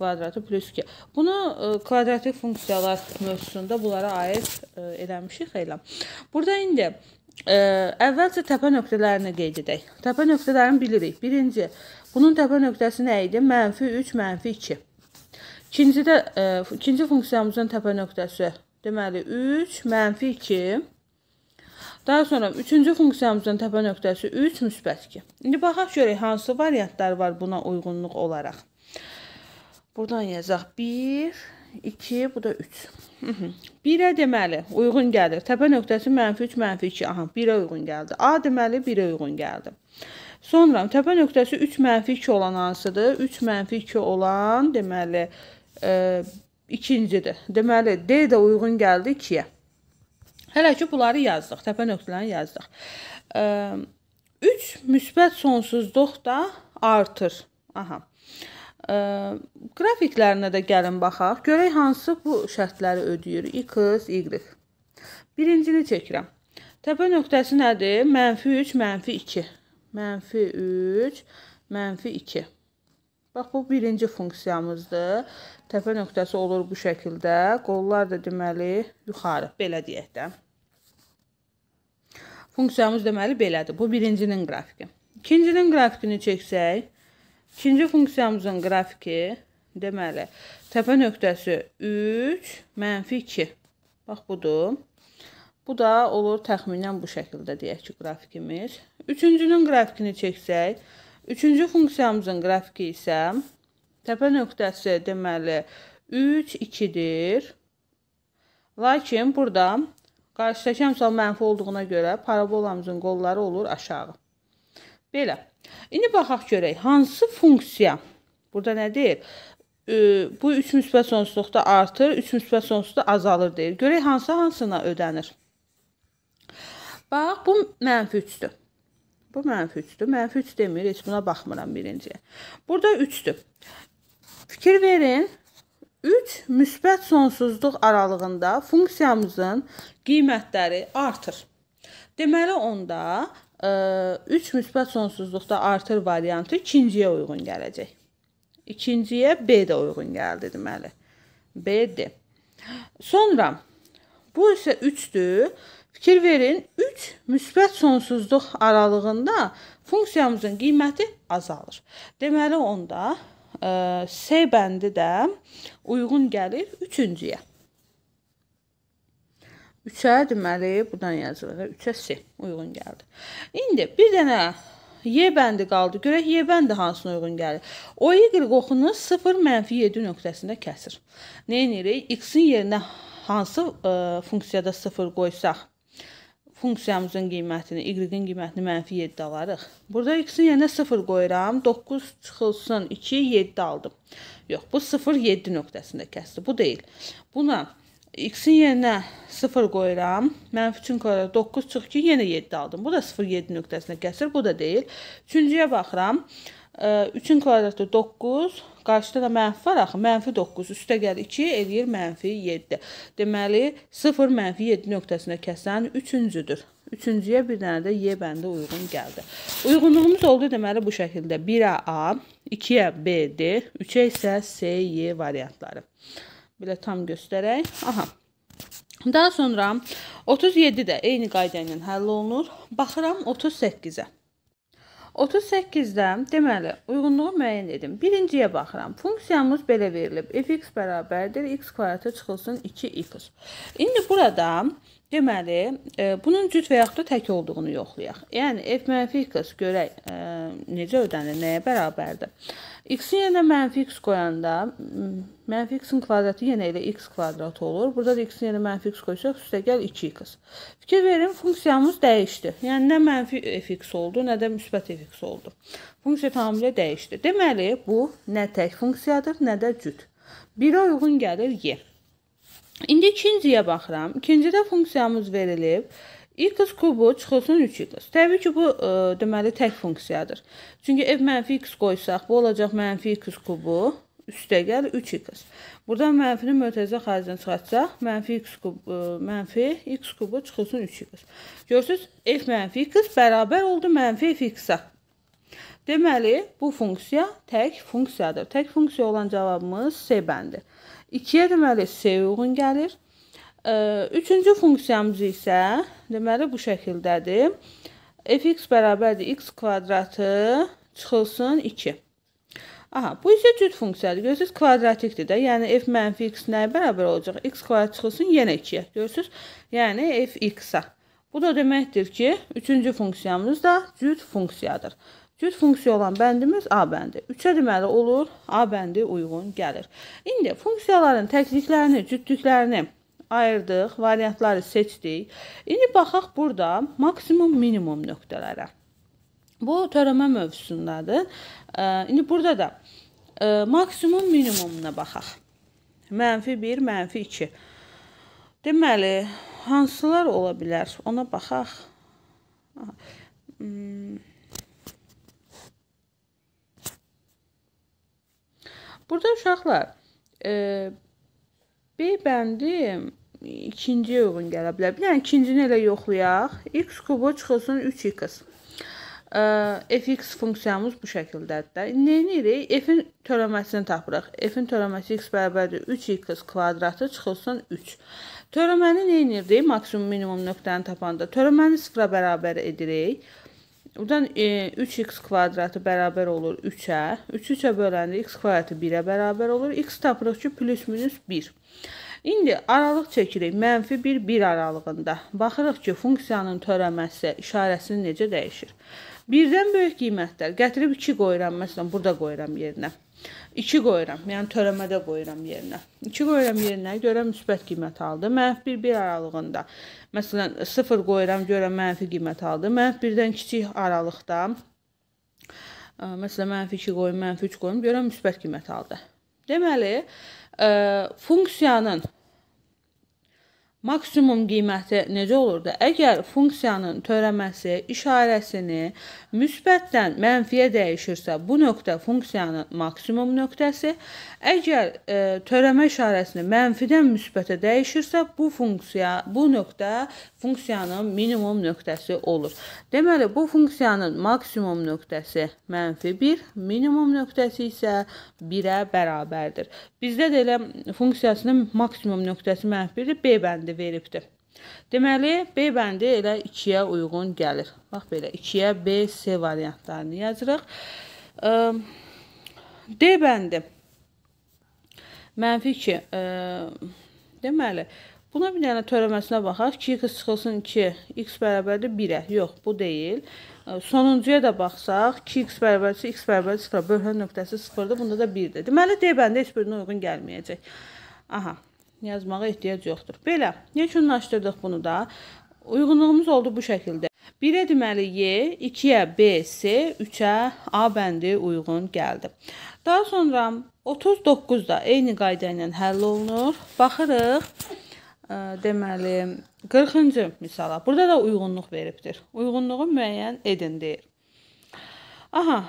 kvadratı plus 2. Bunu e, kvadratik funksiyalar mövzusunda bunlara aid eləmişik xeyləm. Burada indi ə, e, əvvəlcə təpə nöqtələrini qeyd edək. Təpə nöqtələrini bilirik. Birinci, bunun təpə nöqtəsi nə idi? Mənfi 3, mənfi 2. İkincidə, ə, e, ikinci funksiyamızın təpə nöqtəsi deməli 3, mənfi 2. Daha sonra üçüncü funksiyamızın təpə nöqtəsi 3, müsbət 2. İndi baxaq görək hansı variantlar var buna uyğunluq olaraq. Buradan yazaq 1, 2, bu da 3. 1-ə deməli uyğun gəlir. Təpə nöqtəsi mənfi 3, mənfi 2. Aha, 1-ə uyğun gəldi. A deməli 1-ə uyğun gəldi. Sonra təpə nöqtəsi 3, mənfi 2 olan hansıdır? 3, mənfi 2 olan deməli e, ikincidir. Deməli D də uyğun gəldi 2-yə. Hələ ki, bunları yazdıq. Təpə nöqtələrini yazdıq. 3 e, müsbət sonsuzluq da artır. Aha qrafiklərinə də gəlin baxaq. Görək hansı bu şərtləri ödəyir. X, Y. Birincini çəkirəm. Təpə nöqtəsi nədir? Mənfi 3, mənfi 2. Mənfi 3, mənfi 2. Bax, bu birinci funksiyamızdır. Təpə nöqtəsi olur bu şəkildə. Qollar da deməli yuxarı, belə deyək də. Funksiyamız deməli belədir. Bu birincinin qrafiki. İkincinin qrafikini çəksək, İkinci funksiyamızın qrafiki, deməli, təpə nöqtəsi 3, mənfi 2. Bax, budur. Bu da olur təxminən bu şəkildə deyək ki, qrafikimiz. Üçüncünün qrafikini çəksək, üçüncü funksiyamızın qrafiki isə təpə nöqtəsi deməli 3, 2-dir. Lakin burada qarşıdakı əmsal mənfi olduğuna görə parabolamızın qolları olur aşağı. Belə. İndi baxaq görək, hansı funksiya, burada nə deyir? Bu 3 müsbət sonsuzluqda artır, 3 müsbət sonsuzluqda azalır deyir. Görək, hansı hansına ödənir? Bax, bu mənfi 3-dür. Bu mənfi 3-dür. Mənfi 3 demir, heç buna baxmıram birinciyə. Burada 3-dür. Fikir verin, 3 müsbət sonsuzluq aralığında funksiyamızın qiymətləri artır. Deməli, onda 3 müsbət sonsuzluqda artır variantı ikinciyə uyğun gələcək. İkinciyə B də uyğun gəldi deməli. B-dir. Sonra bu isə 3-dür. Fikir verin, 3 müsbət sonsuzluq aralığında funksiyamızın qiyməti azalır. Deməli onda e, S bəndi də uyğun gəlir 3-cüyə. 3-ə deməli burdan yazılır. Yəni 3-ə C uyğun gəldi. İndi bir dənə Y bəndi qaldı. Görək Y bəndi hansına uyğun gəlir. O Y oxunu 0-7 nöqtəsində kəsir. Nə edirik? X-in yerinə hansı ə, e, funksiyada 0 qoysaq, funksiyamızın qiymətini, y-in qiymətini -7 alarıq. Burada x-in yerinə 0 qoyuram. 9 çıxılsın, 2 7 aldım. Yox, bu 0 7 nöqtəsində kəsdi. Bu deyil. Buna X-in yerinə 0 qoyuram. Mənfi üçün qara 9 çıx ki, yenə 7 aldım. Bu da 0,7 nöqtəsinə kəsir, bu da deyil. Üçüncüyə baxıram. 3-ün kvadratı 9, qarşıda da mənfi var axı, mənfi 9, üstə gəl 2, eləyir mənfi 7. Deməli, 0 mənfi 7 nöqtəsinə kəsən üçüncüdür. Üçüncüyə bir dənə də Y bəndə uyğun gəldi. Uyğunluğumuz oldu deməli bu şəkildə. 1-ə A, 2-ə B-dir, 3-ə isə C, Y variantları. Belə tam göstərək. Aha. Daha sonra 37 də eyni qayda ilə həll olunur. Baxıram 38-ə. 38-də deməli uyğunluğu müəyyən edim. Birinciyə baxıram. Funksiyamız belə verilib. fx bərabərdir x kvadratı çıxılsın 2x. İndi burada Deməli, e, bunun cüt və yaxud da tək olduğunu yoxlayaq. Yəni f mənfi x görək e, necə ödənilir, nəyə bərabərdir. X-in yerinə mənfi x qoyanda mənfi x-in kvadratı yenə ilə x kvadrat olur. Burada da x-in yerinə mənfi x qoysaq üstəgəl 2x. Fikir verin, funksiyamız dəyişdi. Yəni nə mənfi f(x) oldu, nə də müsbət f(x) oldu. Funksiya tamamilə dəyişdi. Deməli, bu nə tək funksiyadır, nə də cüt. 1-ə uyğun gəlir y. İndi ikinciyə baxıram. İkincidə funksiyamız verilib x kubu çıxılsın 3x. Təbii ki, bu ə, e, deməli tək funksiyadır. Çünki f mənfi x qoysaq, bu olacaq mənfi x kubu üstəgəl 3x. Buradan mənfini mötərizə xaricdən çıxartsaq, mənfi x kubu, e, mənfi x kubu çıxılsın 3x. Görürsüz, f mənfi x bərabər oldu mənfi f x-a. Deməli, bu funksiya tək funksiyadır. Tək funksiya olan cavabımız C bəndir. 2-yə deməli C uyğun gəlir. Üçüncü funksiyamız isə deməli bu şəkildədir. fx bərabərdir x kvadratı çıxılsın 2. Aha, bu isə cüt funksiyadır. Görürsüz, kvadratikdir də. Yəni, f mənfi x nəyə bərabər olacaq? x kvadrat çıxılsın yenə 2-yə. Görürsüz, yəni f x-a. Bu da deməkdir ki, üçüncü funksiyamız da cüt funksiyadır. Cüz funksiya olan bəndimiz A bəndi. 3-ə deməli olur, A bəndi uyğun gəlir. İndi funksiyaların təkliklərini, cütlüklərini ayırdıq, variantları seçdik. İndi baxaq burada maksimum, minimum nöqtələrə. Bu törəmə mövzusundadır. İndi burada da maksimum, minimumuna baxaq. Mənfi 1, mənfi 2. Deməli, hansılar ola bilər? Ona baxaq. Aha. Hmm. Burada uşaqlar e, B bəndi ikinciyə uyğun gələ bilər. Yəni ikincini elə yoxlayaq. X kubu çıxılsın 3x. E, fx funksiyamız bu şəkildədir də. Neyirik? F-in törəməsini tapırıq. F-in törəməsi x bərabərdir 3x kvadratı çıxılsın 3. Törəməni neyinirdik? Maksimum minimum nöqtəni tapanda törəməni sıfıra bərabər edirik. Buradan e, 3x kvadratı bərabər olur 3-ə. 3 3-ə böləndə x kvadratı 1-ə bərabər olur. x tapırıq ki, plus minus 1. İndi aralıq çəkirik. Mənfi 1, 1 aralığında. Baxırıq ki, funksiyanın törəməsi işarəsini necə dəyişir. Birdən böyük qiymətlər. Gətirib 2 qoyuram, məsələn, burada qoyuram yerinə. 2 qoyuram. Yəni törəmədə qoyuram yerinə. 2 qoyuram yerinə görə müsbət qiymət aldı. -1 aralığında. Məsələn 0 qoyuram görə mənfi qiymət aldı. -1-dən kiçik aralıqda e, məsələn -2 qoyum, -3 qoyum görə müsbət qiymət aldı. Deməli, ə, e, funksiyanın Maksimum qiyməti necə olurdu? Əgər funksiyanın törəməsi işarəsini müsbətdən mənfiyə dəyişirsə, bu nöqtə funksiyanın maksimum nöqtəsi. Əgər e, törəmə işarəsini mənfidən müsbətə dəyişirsə, bu funksiya, bu nöqtə funksiyanın minimum nöqtəsi olur. Deməli, bu funksiyanın maksimum nöqtəsi -1, minimum nöqtəsi isə 1-ə bərabərdir. Bizdə də elə funksiyasının maksimum nöqtəsi -1-dir, B bəndi bəndi veribdir. Deməli, B bəndi elə 2-yə uyğun gəlir. Bax belə, 2-yə B, C variantlarını yazırıq. Ehm, D bəndi. Mənfi 2. Ehm, deməli, buna bir dənə törəməsinə baxaq. 2x çıxılsın 2, x bərabərdir 1-ə. Yox, bu deyil. Ehm, sonuncuya da baxsaq, 2x bərabərdir, x bərabərdir 0, bölhə nöqtəsi 0-dır, bunda da 1-dir. Deməli, D bəndi heç birinə uyğun gəlməyəcək. Aha yazmağa ehtiyac yoxdur. Belə, yekunlaşdırdıq bunu da. Uyğunluğumuz oldu bu şəkildə. 1-ə deməli Y, 2-yə BC, 3-ə A bəndi uyğun gəldi. Daha sonra 39 da eyni qayda ilə həll olunur. Baxırıq, e, deməli 40-cı misala. Burada da uyğunluq veribdir. Uyğunluğu müəyyən edin deyir. Aha,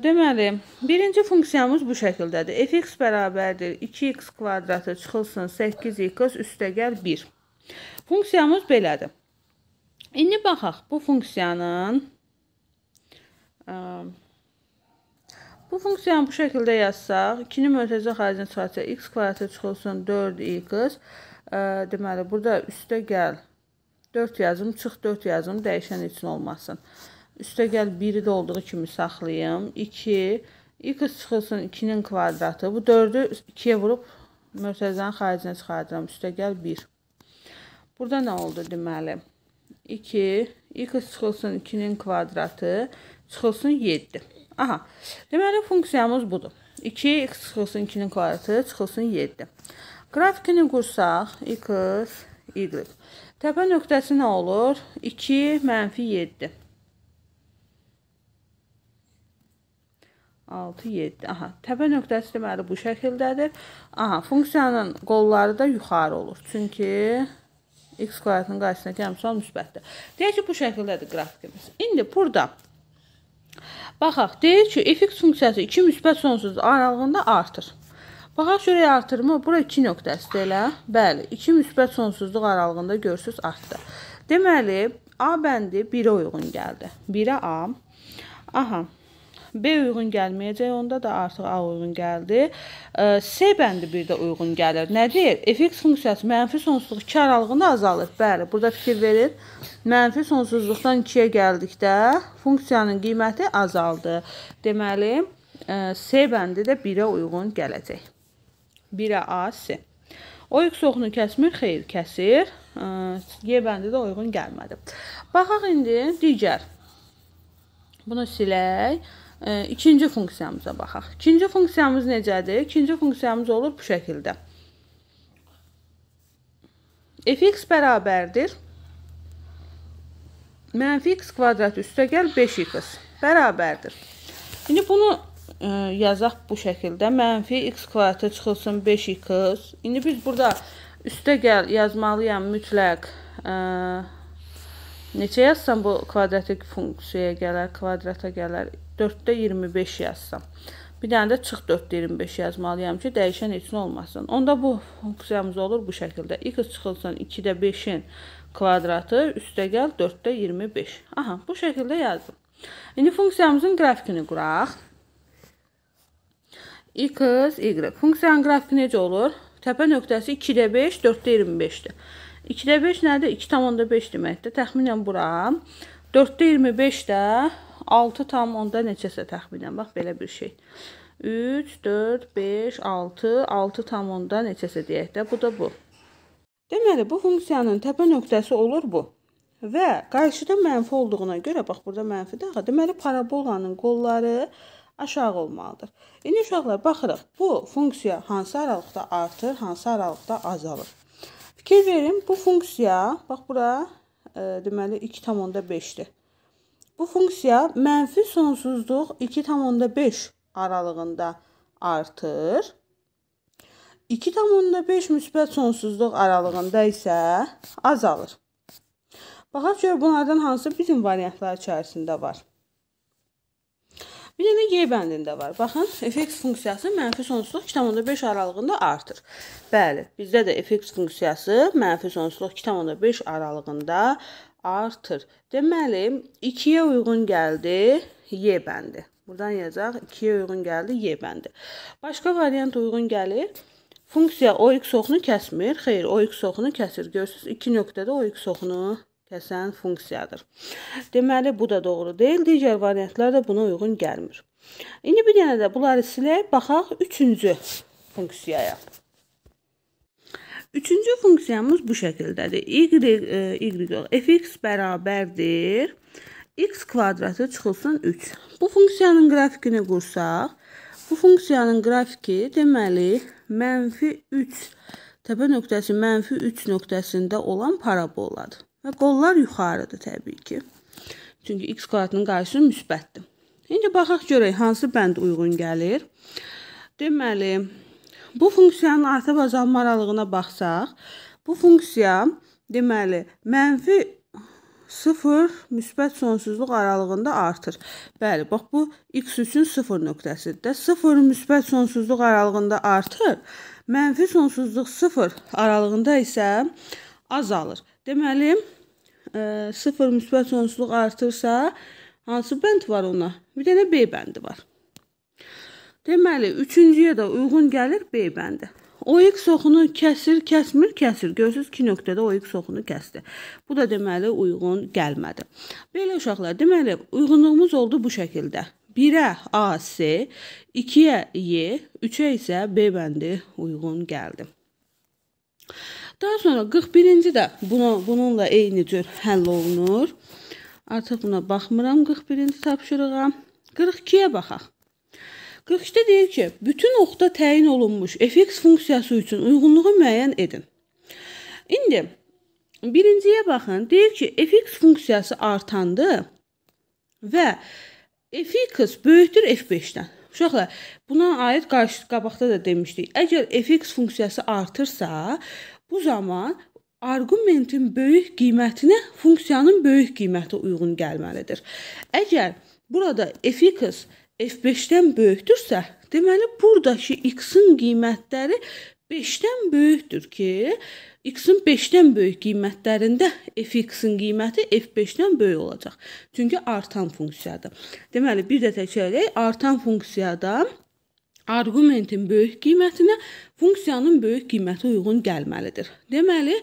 Deməli, birinci funksiyamız bu şəkildədir. fx bərabərdir 2x kvadratı çıxılsın 8x üstəgəl 1. Funksiyamız belədir. İndi baxaq bu funksiyanın bu funksiyanı bu şəkildə yazsaq, 2-ni mötəzə xaricinə çıxarsa x kvadratı çıxılsın 4x. Deməli, burada üstəgəl 4 yazım, çıx 4 yazım dəyişən üçün olmasın. Üstə gəl 1-i də olduğu kimi saxlayım. 2, x çıxılsın 2-nin kvadratı. Bu 4-ü 2-yə vurub mötəzənin xaricinə çıxardıram. Üstə gəl 1. Burada nə oldu deməli? 2, x çıxılsın 2-nin kvadratı, çıxılsın 7. Aha, deməli funksiyamız budur. 2, x çıxılsın 2-nin kvadratı, çıxılsın 7. Qrafikini qursaq, x, y. Təpə nöqtəsi nə olur? 2, mənfi 7. 6, 7. Aha, təpə nöqtəsi deməli bu şəkildədir. Aha, funksiyanın qolları da yuxarı olur. Çünki x kvadratının qarşısına gəlmişsal müsbətdir. Deyək ki, bu şəkildədir qrafikimiz. İndi burada baxaq, deyir ki, fx funksiyası 2 müsbət sonsuz aralığında artır. Baxaq şuraya artır mı? Bura 2 nöqtəsidir elə. Bəli, 2 müsbət sonsuzluq aralığında görürsüz artdı. Deməli, A bəndi 1-ə uyğun gəldi. 1-ə A. Aha. B uyğun gəlməyəcək, onda da artıq A uyğun gəldi. C bəndi bir də uyğun gəlir. Nədir? Fx funksiyası mənfi sonsuzluq 2 aralığında azalır. Bəli, burada fikir verin. Mənfi sonsuzluqdan 2-yə gəldikdə funksiyanın qiyməti azaldı. Deməli, C bəndi də 1-ə uyğun gələcək. 1-ə A, C. O x oxunu kəsmir, xeyr kəsir. Y bəndi də uyğun gəlmədi. Baxaq indi digər. Bunu silək. İkinci funksiyamıza baxaq. İkinci funksiyamız necədir? İkinci funksiyamız olur bu şəkildə. fx bərabərdir. Mənfi x kvadrat üstə gəl 5x bərabərdir. İndi bunu ə, e, yazaq bu şəkildə. Mənfi x kvadratı çıxılsın 5x. İndi biz burada üstə gəl yazmalıyam mütləq. Ə, e, neçə yazsam bu kvadratik funksiyaya gələr, kvadrata gələr 4-də 25 yazsam. Bir dənə də çıx 4-də 25 yazmalıyam ki, dəyişən heç nə olmasın. Onda bu funksiyamız olur bu şəkildə. x çıxılsın 2-də 5-in kvadratı üstəgəl 4-də 25. Aha, bu şəkildə yazdım. İndi funksiyamızın qrafikini quraq. x, y. Funksiyanın qrafiki necə olur? Təpə nöqtəsi 2-də 5, 4-də 25-dir. 2-də 5 nədir? 2,5 deməkdir. Təxminən bura. 4-də 25 də 6 tam onda neçəsə təxminən, bax belə bir şey. 3, 4, 5, 6, 6 tam onda neçəsə deyək də, bu da bu. Deməli, bu funksiyanın təpə nöqtəsi olur bu. Və qarşıda mənfi olduğuna görə, bax burada mənfidir, deməli parabolanın qolları aşağı olmalıdır. İndi uşaqlar, baxırıq, bu funksiya hansı aralıqda artır, hansı aralıqda azalır. Fikir verin, bu funksiya, bax bura, e, deməli 2,5-dir. Bu funksiya mənfi sonsuzluq 2,5 aralığında artır. 2,5 müsbət sonsuzluq aralığında isə azalır. Baxaq görək bunlardan hansı bütün variantlar içərisində var. Bir dənə Y bəndində var. Baxın, fx funksiyası mənfi sonsuzluq 2,5 aralığında artır. Bəli, bizdə də fx funksiyası mənfi sonsuzluq 2,5 aralığında artır. Deməli, 2-yə uyğun gəldi Y bəndi. Buradan yazacaq 2-yə uyğun gəldi Y bəndi. Başqa variant uyğun gəlir. Funksiya o x oxunu kəsmir. Xeyr, o x oxunu kəsir. Görürsüz, 2 nöqtədə o x oxunu kəsən funksiyadır. Deməli, bu da doğru deyil. Digər variantlar da buna uyğun gəlmir. İndi bir dənə də bunları silək, baxaq 3-cü funksiyaya. Üçüncü funksiyamız bu şəkildədir. Y, y e, yox, fx bərabərdir. x kvadratı çıxılsın 3. Bu funksiyanın qrafikini qursaq, bu funksiyanın qrafiki deməli mənfi 3, təpə nöqtəsi mənfi 3 nöqtəsində olan paraboladır. Və qollar yuxarıdır təbii ki. Çünki x kvadratının qarşısı müsbətdir. İndi baxaq görək hansı bənd uyğun gəlir. Deməli, Bu funksiyanın arta və azalma aralığına baxsaq, bu funksiya deməli mənfi 0 müsbət sonsuzluq aralığında artır. Bəli, bax bu x üçün 0 nöqtəsidir də. 0 müsbət sonsuzluq aralığında artır, mənfi sonsuzluq 0 aralığında isə azalır. Deməli 0 e, müsbət sonsuzluq artırsa hansı bənd var ona? Bir dənə B bəndi var. Deməli, üçüncüyə də uyğun gəlir B bəndi. OX oxunu kəsir, kəsmir, kəsir. Görürsüz 2 nöqtədə OX oxunu kəsdi. Bu da deməli uyğun gəlmədi. Belə uşaqlar, deməli uyğunluğumuz oldu bu şəkildə. 1-ə AC, 2-yə Y, 3-ə isə B bəndi uyğun gəldi. Daha sonra 41-ci də bunu, bununla eyni cür həll olunur. Artıq buna baxmıram 41-ci tapşırığa. 42-yə baxaq. 43-də deyir ki, bütün oxda təyin olunmuş fx funksiyası üçün uyğunluğu müəyyən edin. İndi birinciyə baxın. Deyir ki, fx funksiyası artandı və fx böyükdür f5-dən. Uşaqlar, buna aid qarşı qabaqda da demişdik. Əgər fx funksiyası artırsa, bu zaman arqumentin böyük qiymətinə funksiyanın böyük qiyməti uyğun gəlməlidir. Əgər burada fx f5-dən böyükdürsə, deməli buradakı x-in qiymətləri 5-dən böyükdür ki, x-in 5-dən böyük qiymətlərində f(x)-in qiyməti f5-dən böyük olacaq. Çünki artan funksiyadır. Deməli, bir də təkrarlayaq, artan funksiyada arqumentin böyük qiymətinə funksiyanın böyük qiyməti uyğun gəlməlidir. Deməli,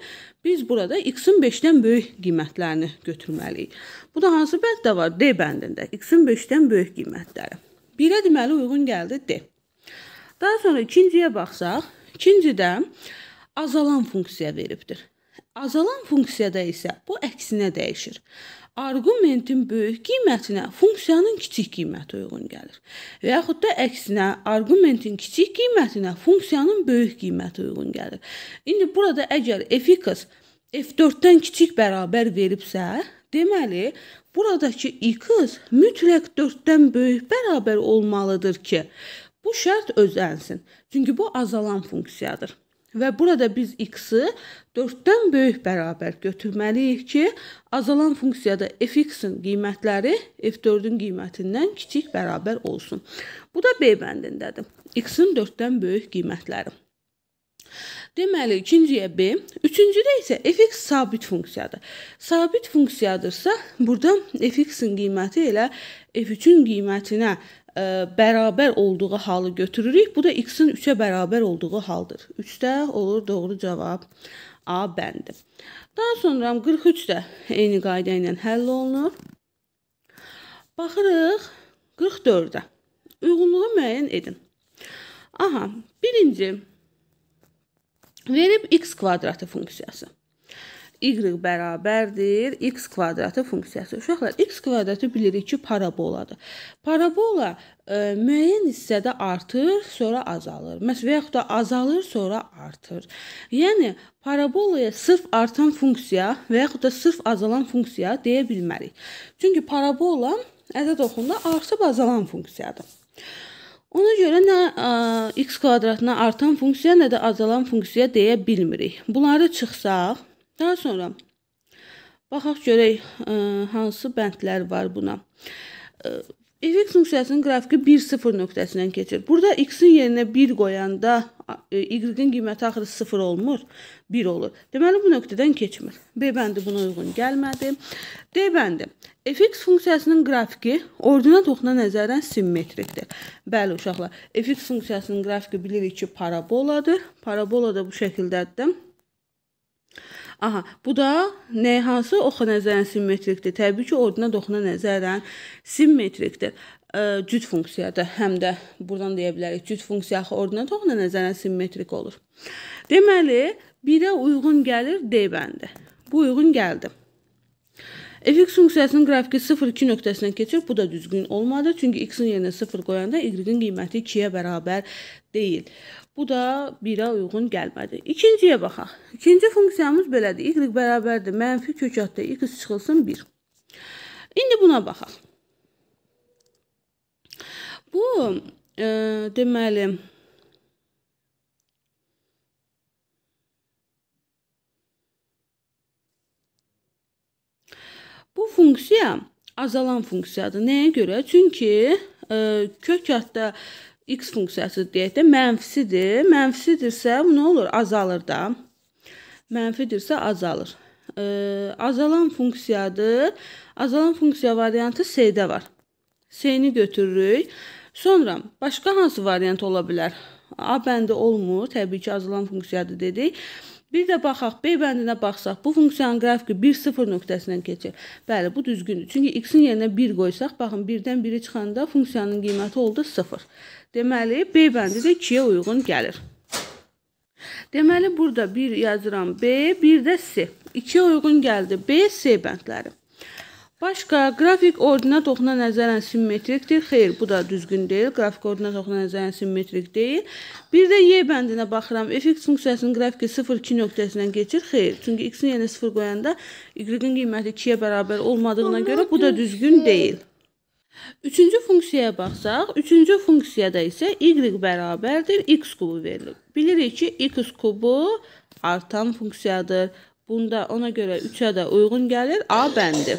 biz burada x-in 5-dən böyük qiymətlərini götürməliyik. Bu da hansı bənddə var? D bəndində. x-in 5-dən böyük qiymətləri. Birə deməli uyğun gəldi D. Daha sonra ikinciyə baxsaq, ikincidə azalan funksiya veribdir. Azalan funksiyada isə bu əksinə dəyişir. Arqumentin böyük qiymətinə funksiyanın kiçik qiyməti uyğun gəlir. Və yaxud da əksinə arqumentin kiçik qiymətinə funksiyanın böyük qiyməti uyğun gəlir. İndi burada əgər f(x) f4-dən kiçik bərabər veribsə, Deməli, buradakı x mütləq 4-dən böyük bərabər olmalıdır ki, bu şərt özəlsin. Çünki bu azalan funksiyadır. Və burada biz x-i 4-dən böyük bərabər götürməliyik ki, azalan funksiyada f(x)-in qiymətləri f4-ün qiymətindən kiçik bərabər olsun. Bu da B bəndindədir. x-in 4-dən böyük qiymətləri. Deməli, ikinciyə b, üçüncüdə isə fx sabit funksiyadır. Sabit funksiyadırsa, burada fx-in qiyməti elə f3-ün qiymətinə ə, e, bərabər olduğu halı götürürük. Bu da x-in 3-ə bərabər olduğu haldır. 3-də olur doğru cavab A bəndi. Daha sonra 43 də eyni qayda ilə həll olunur. Baxırıq 44-də. Uyğunluğu müəyyən edin. Aha, birinci Verib x kvadratı funksiyası. y bərabərdir x kvadratı funksiyası. Uşaqlar, x kvadratı bilirik ki, paraboladır. Parabola ə, e, müəyyən hissədə artır, sonra azalır. Məsələn, və yaxud da azalır, sonra artır. Yəni parabolaya sırf artan funksiya və yaxud da sırf azalan funksiya deyə bilmərik. Çünki parabola ədəd oxunda artıb azalan funksiyadır. Ona görə nə ə, x kvadratına artan funksiya, nə də azalan funksiya deyə bilmirik. Bunları çıxsaq, daha sonra baxaq görək ə, hansı bəndlər var buna. Ə, fx funksiyasının qrafiki 1-0 nöqtəsindən keçir. Burada x-in yerinə 1 qoyanda e, y-in qiyməti axırı 0 olmur, 1 olur. Deməli, bu nöqtədən keçmir. B bəndi buna uyğun gəlmədi. D bəndi. fx funksiyasının qrafiki ordinat oxuna nəzərən simmetrikdir. Bəli, uşaqlar, fx funksiyasının qrafiki bilirik ki, paraboladır. Parabola da bu şəkildədir. Aha, bu da nə hansı oxa nəzərən simmetrikdir. Təbii ki, ordinat oxuna nəzərən simmetrikdir cüt funksiyada həm də burdan deyə bilərik cüt funksiya axı ordinat oxuna nəzərən simmetrik olur. Deməli, 1-ə uyğun gəlir D bəndi. Bu uyğun gəldi. fx funksiyasının qrafiki 0-2 nöqtəsinə keçir. Bu da düzgün olmadı. Çünki x-in yerinə 0 qoyanda y-in qiyməti 2-yə bərabər deyil. Bu da 1-ə uyğun gəlmədi. İkinciyə baxaq. İkinci funksiyamız belədir. Y bərabərdir. Mənfi kök adda x çıxılsın 1. İndi buna baxaq. Bu, e, deməli, Bu funksiya azalan funksiyadır. Nəyə görə? Çünki e, kök adda x funksiyası deyək də mənfisidir. Mənfisidirsə bu nə olur? Azalır da. Mənfidirsə azalır. E, azalan funksiyadır. Azalan funksiya variantı C-də var. C-ni götürürük. Sonra başqa hansı variant ola bilər? A bəndi olmur. Təbii ki, azalan funksiyadır dedik. Bir də baxaq, B bəndinə baxsaq, bu funksiyanın qrafiki 1-0 nöqtəsindən keçir. Bəli, bu düzgündür. Çünki x-in yerinə 1 qoysaq, baxın, 1-dən 1-i çıxanda funksiyanın qiyməti oldu 0. Deməli, B bəndi də 2-yə uyğun gəlir. Deməli, burada 1 yazıram B, 1 də C. 2-yə uyğun gəldi B, C bəndləri. Başqa, qrafik ordinat oxuna nəzərən simmetrikdir. Xeyr, bu da düzgün deyil. Qrafik ordinat oxuna nəzərən simmetrik deyil. Bir də Y bəndinə baxıram. fx funksiyasının qrafiki 0-2 nöqtəsindən keçir. Xeyr, çünki x-in yerinə yəni 0 qoyanda y-in qiyməti 2-yə bərabər olmadığına görə bu da düzgün deyil. Üçüncü funksiyaya baxsaq, üçüncü funksiyada isə y bərabərdir x kubu verilib. Bilirik ki, x kubu artan funksiyadır. Bunda ona görə 3-ə də uyğun gəlir A bəndi.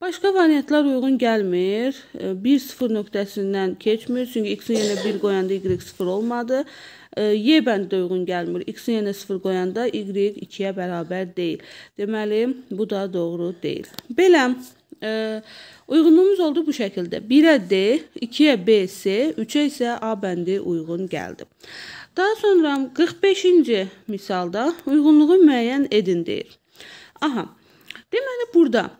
Başqa variantlar uyğun gəlmir. 1 0 nöqtəsindən keçmir, çünki x-in yerinə 1 qoyanda y 0 olmadı. E, y bəndi də uyğun gəlmir. X-in yerinə 0 qoyanda y 2-yə bərabər deyil. Deməli, bu da doğru deyil. Belə E, uyğunluğumuz oldu bu şəkildə. 1-ə D, 2-yə BC, 3-ə isə A bəndi uyğun gəldi. Daha sonra 45-ci misalda uyğunluğu müəyyən edin deyir. Aha. Deməli burada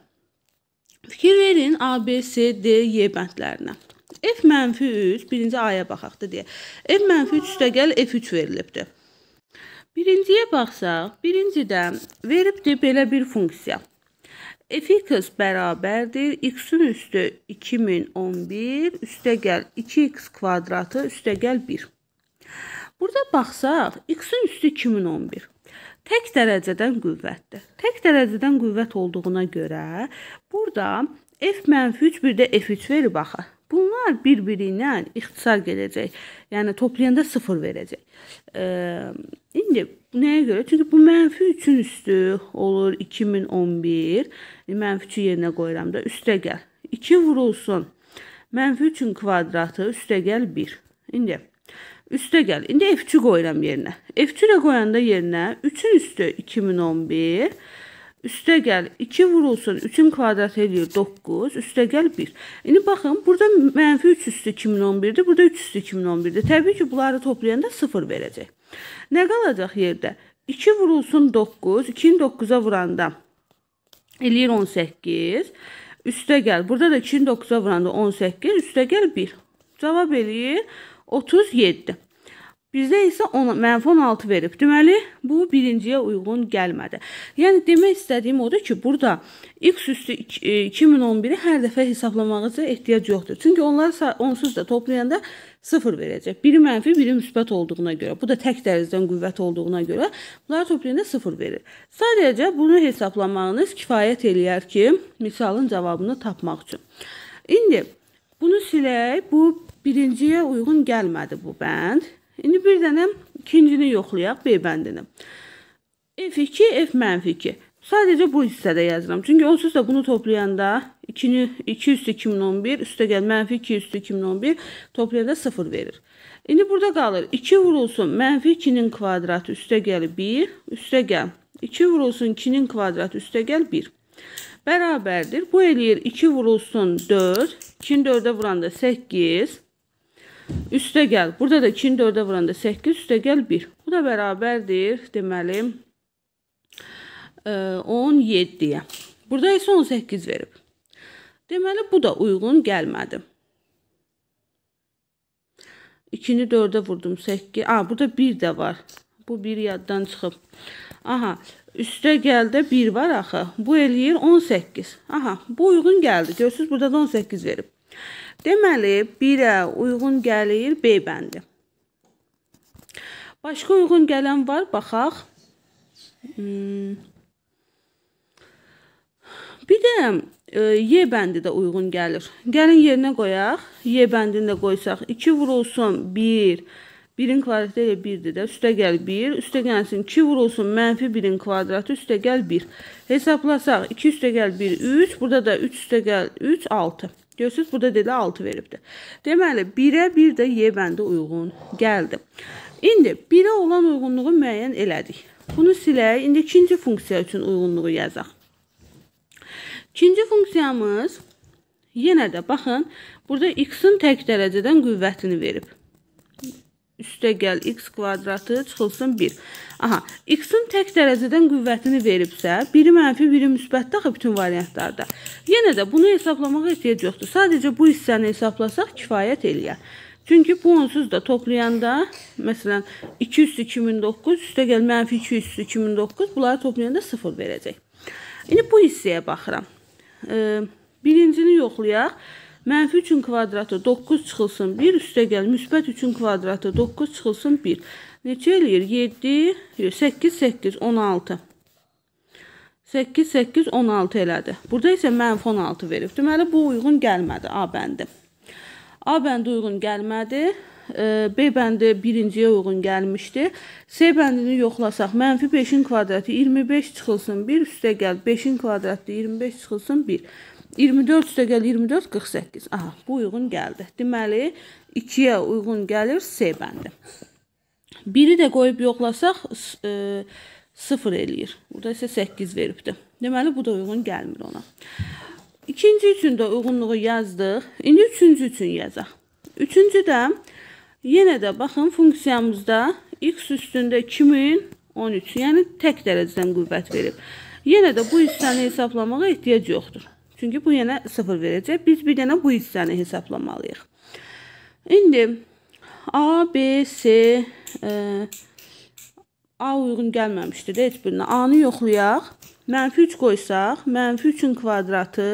fikir verin A, B, C, D, Y bəndlərinə. F mənfi 3, birinci aya baxaq da deyə. F mənfi 3 üstəgəl F3 verilibdir. Birinciyə baxsaq, birincidə veribdir belə bir funksiya. F-x bərabərdir. X-in üstü 2011, üstəgəl 2x kvadratı, üstəgəl 1. Burada baxsaq, x-in üstü 2011. Tək dərəcədən qüvvətdir. Tək dərəcədən qüvvət olduğuna görə burada F mənfi 3 bir də F3 verib axı. Bunlar bir-biri ilə ixtisar gələcək. Yəni toplayanda 0 verəcək. E, indi Nəyə görə? Çünki bu mənfi 3-ün üstü olur 2011. Mənfi 2 yerinə qoyuram da üstə gəl. 2 vurulsun. Mənfi 3-ün kvadratı üstə gəl 1. İndi üstə gəl. İndi F3-ü qoyuram yerinə. F3-ü də qoyanda yerinə 3-ün üstü 2011. Üstə gəl 2 vurulsun, 3-ün kvadratı eləyir 9, üstə gəl 1. İndi baxın, burada mənfi 3 üstü 2011-dir, burada 3 üstü 2011-dir. Təbii ki, bunları toplayanda 0 verəcək. Nə qalacaq yerdə? 2 vurulsun 9, 2-ni 9-a vuranda eləyir 18. Üstə gəl. Burada da 2-ni 9-a vuranda 18, üstə gəl 1. Cavab eləyir 37. Bizdə isə 10 mənfi 16 verib. Deməli, bu birinciyə uyğun gəlmədi. Yəni demək istədiyim odur ki, burada x üstü 2011-i e, hər dəfə hesablamağa ehtiyac yoxdur. Çünki onlar onsuz da toplayanda 0 verəcək. Biri mənfi, biri müsbət olduğuna görə, bu da tək dərəcədən qüvvət olduğuna görə bunlar toplayanda 0 verir. Sadəcə bunu hesablamağınız kifayət eləyər ki, misalın cavabını tapmaq üçün. İndi bunu silək. Bu birinciyə uyğun gəlmədi bu bənd. İndi bir dənə ikincini yoxlayaq B bəndini. E F2, F mənfi 2. Sadəcə bu hissədə yazıram. Çünki onsuz da bunu toplayanda 2, 2 üstü 2011, üstə gəl, mənfi 2 üstü 2011 toplayanda 0 verir. İndi burada qalır 2 vurulsun, mənfi 2-nin kvadratı üstə gəl 1, üstə gəl 2 vurulsun 2-nin kvadratı üstə gəl 1. Bərabərdir. Bu eləyir 2 vurulsun 4, 2-ni 4-ə vuranda 8, Üstə gəl. Burada da 2-ni 4-ə vuranda 8 üstə gəl 1. Bu da bərabərdir, deməli, 17-yə. E, burada isə 18 verib. Deməli, bu da uyğun gəlmədi. 2-ni 4-ə vurdum 8. A, burada 1 də var. Bu 1 yaddan çıxıb. Aha, üstə gəldə 1 var axı. Bu eləyir 18. Aha, bu uyğun gəldi. Görürsünüz, burada da 18 verib. Deməli, 1-ə uyğun gəlir B bəndi. Başqa uyğun gələn var, baxaq. Hmm. Bir də e, Y bəndi də uyğun gəlir. Gəlin yerinə qoyaq. Y bəndini də qoysaq 2 vurulsun 1. 1-in kvadratı ilə 1-dir də. Üstə gəl 1, üstə gəlsin 2 vurulsun mənfi 1-in kvadratı, üstə gəl 1. Hesablasaq 2 üstə gəl 1, 3. Burada da 3 üstə gəl 3, 6. Görürsüz, burada dedə 6 veribdir. Deməli, 1-ə 1 də Y bəndi uyğun gəldi. İndi 1-ə olan uyğunluğu müəyyən elədik. Bunu silək, indi ikinci funksiya üçün uyğunluğu yazaq. İkinci funksiyamız yenə də baxın, burada x-in tək dərəcədən qüvvətini verib üstə gəl x kvadratı çıxılsın 1. Aha, x-in tək dərəcədən qüvvətini veribsə, biri mənfi, biri müsbətdə axı bütün variantlarda. Yenə də bunu hesablamağa ehtiyac yoxdur. Sadəcə bu hissəni hesablasaq kifayət eləyər. Çünki bu onsuz da toplayanda, məsələn, 2 üstü 2009, üstə gəl mənfi 2 üstü 2009, bunları toplayanda 0 verəcək. İndi bu hissəyə baxıram. Birincini yoxlayaq. Mənfi 3-ün kvadratı 9 çıxılsın 1, üstə gəl müsbət 3-ün kvadratı 9 çıxılsın 1. Neçə eləyir? 7, 8, 8, 16. 8, 8, 16 elədi. Burada isə mənfi 16 verib. Deməli, bu uyğun gəlmədi A bəndi. A bəndi uyğun gəlmədi. B bəndi birinciyə uyğun gəlmişdi. C bəndini yoxlasaq, mənfi 5-in kvadratı 25 çıxılsın 1, üstə gəl 5-in kvadratı 25 çıxılsın 1. 24 üstəgəl 24, 48. Aha, bu uyğun gəldi. Deməli, 2-yə uyğun gəlir C bəndi. 1-i də qoyub yoxlasaq, e, 0 eləyir. Burada isə 8 veribdir. Deməli, bu da uyğun gəlmir ona. İkinci üçün də uyğunluğu yazdıq. İndi üçüncü üçün yazaq. Üçüncü də, yenə də baxın, funksiyamızda x üstündə 2013, yəni tək dərəcədən qüvvət verib. Yenə də bu hissəni hesablamağa ehtiyac yoxdur. Çünki bu yenə 0 verəcək. Biz bir dənə bu hissəni hesablamalıyıq. İndi A, B, C e, A uyğun gəlməmişdir də heç birinə. A-nı yoxlayaq. Mənfi 3 qoysaq, mənfi 3-ün kvadratı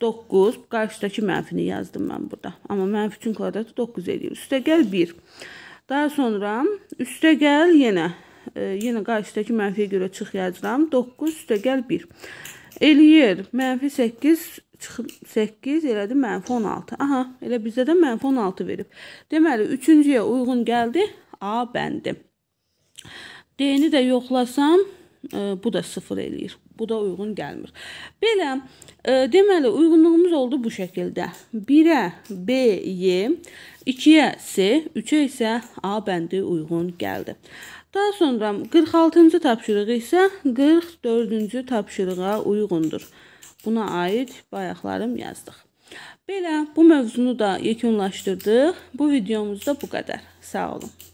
9. Qarşıdakı mənfini yazdım mən burada. Amma mənfi 3-ün kvadratı 9 edir. Üstə gəl 1. Daha sonra üstə gəl yenə. E, yenə qarşıdakı mənfiyə görə çıx yazıram. 9 üstə gəl 1 eləyir. Mənfi 8 çıxıb 8 elədi mənfi 16. Aha, elə bizdə də mənfi 16 verib. Deməli, üçüncüyə uyğun gəldi A bəndi. D-ni də yoxlasam, e, bu da 0 eləyir. Bu da uyğun gəlmir. Belə, e, deməli, uyğunluğumuz oldu bu şəkildə. 1-ə B-yi, 2-yə S, 3-ə isə A bəndi uyğun gəldi. Daha sonra 46-cı tapşırıq isə 44-cü tapşırığa uyğundur. Buna aid bayaqlarım yazdıq. Belə bu mövzunu da yekunlaşdırdıq. Bu videomuzda bu qədər. Sağ olun.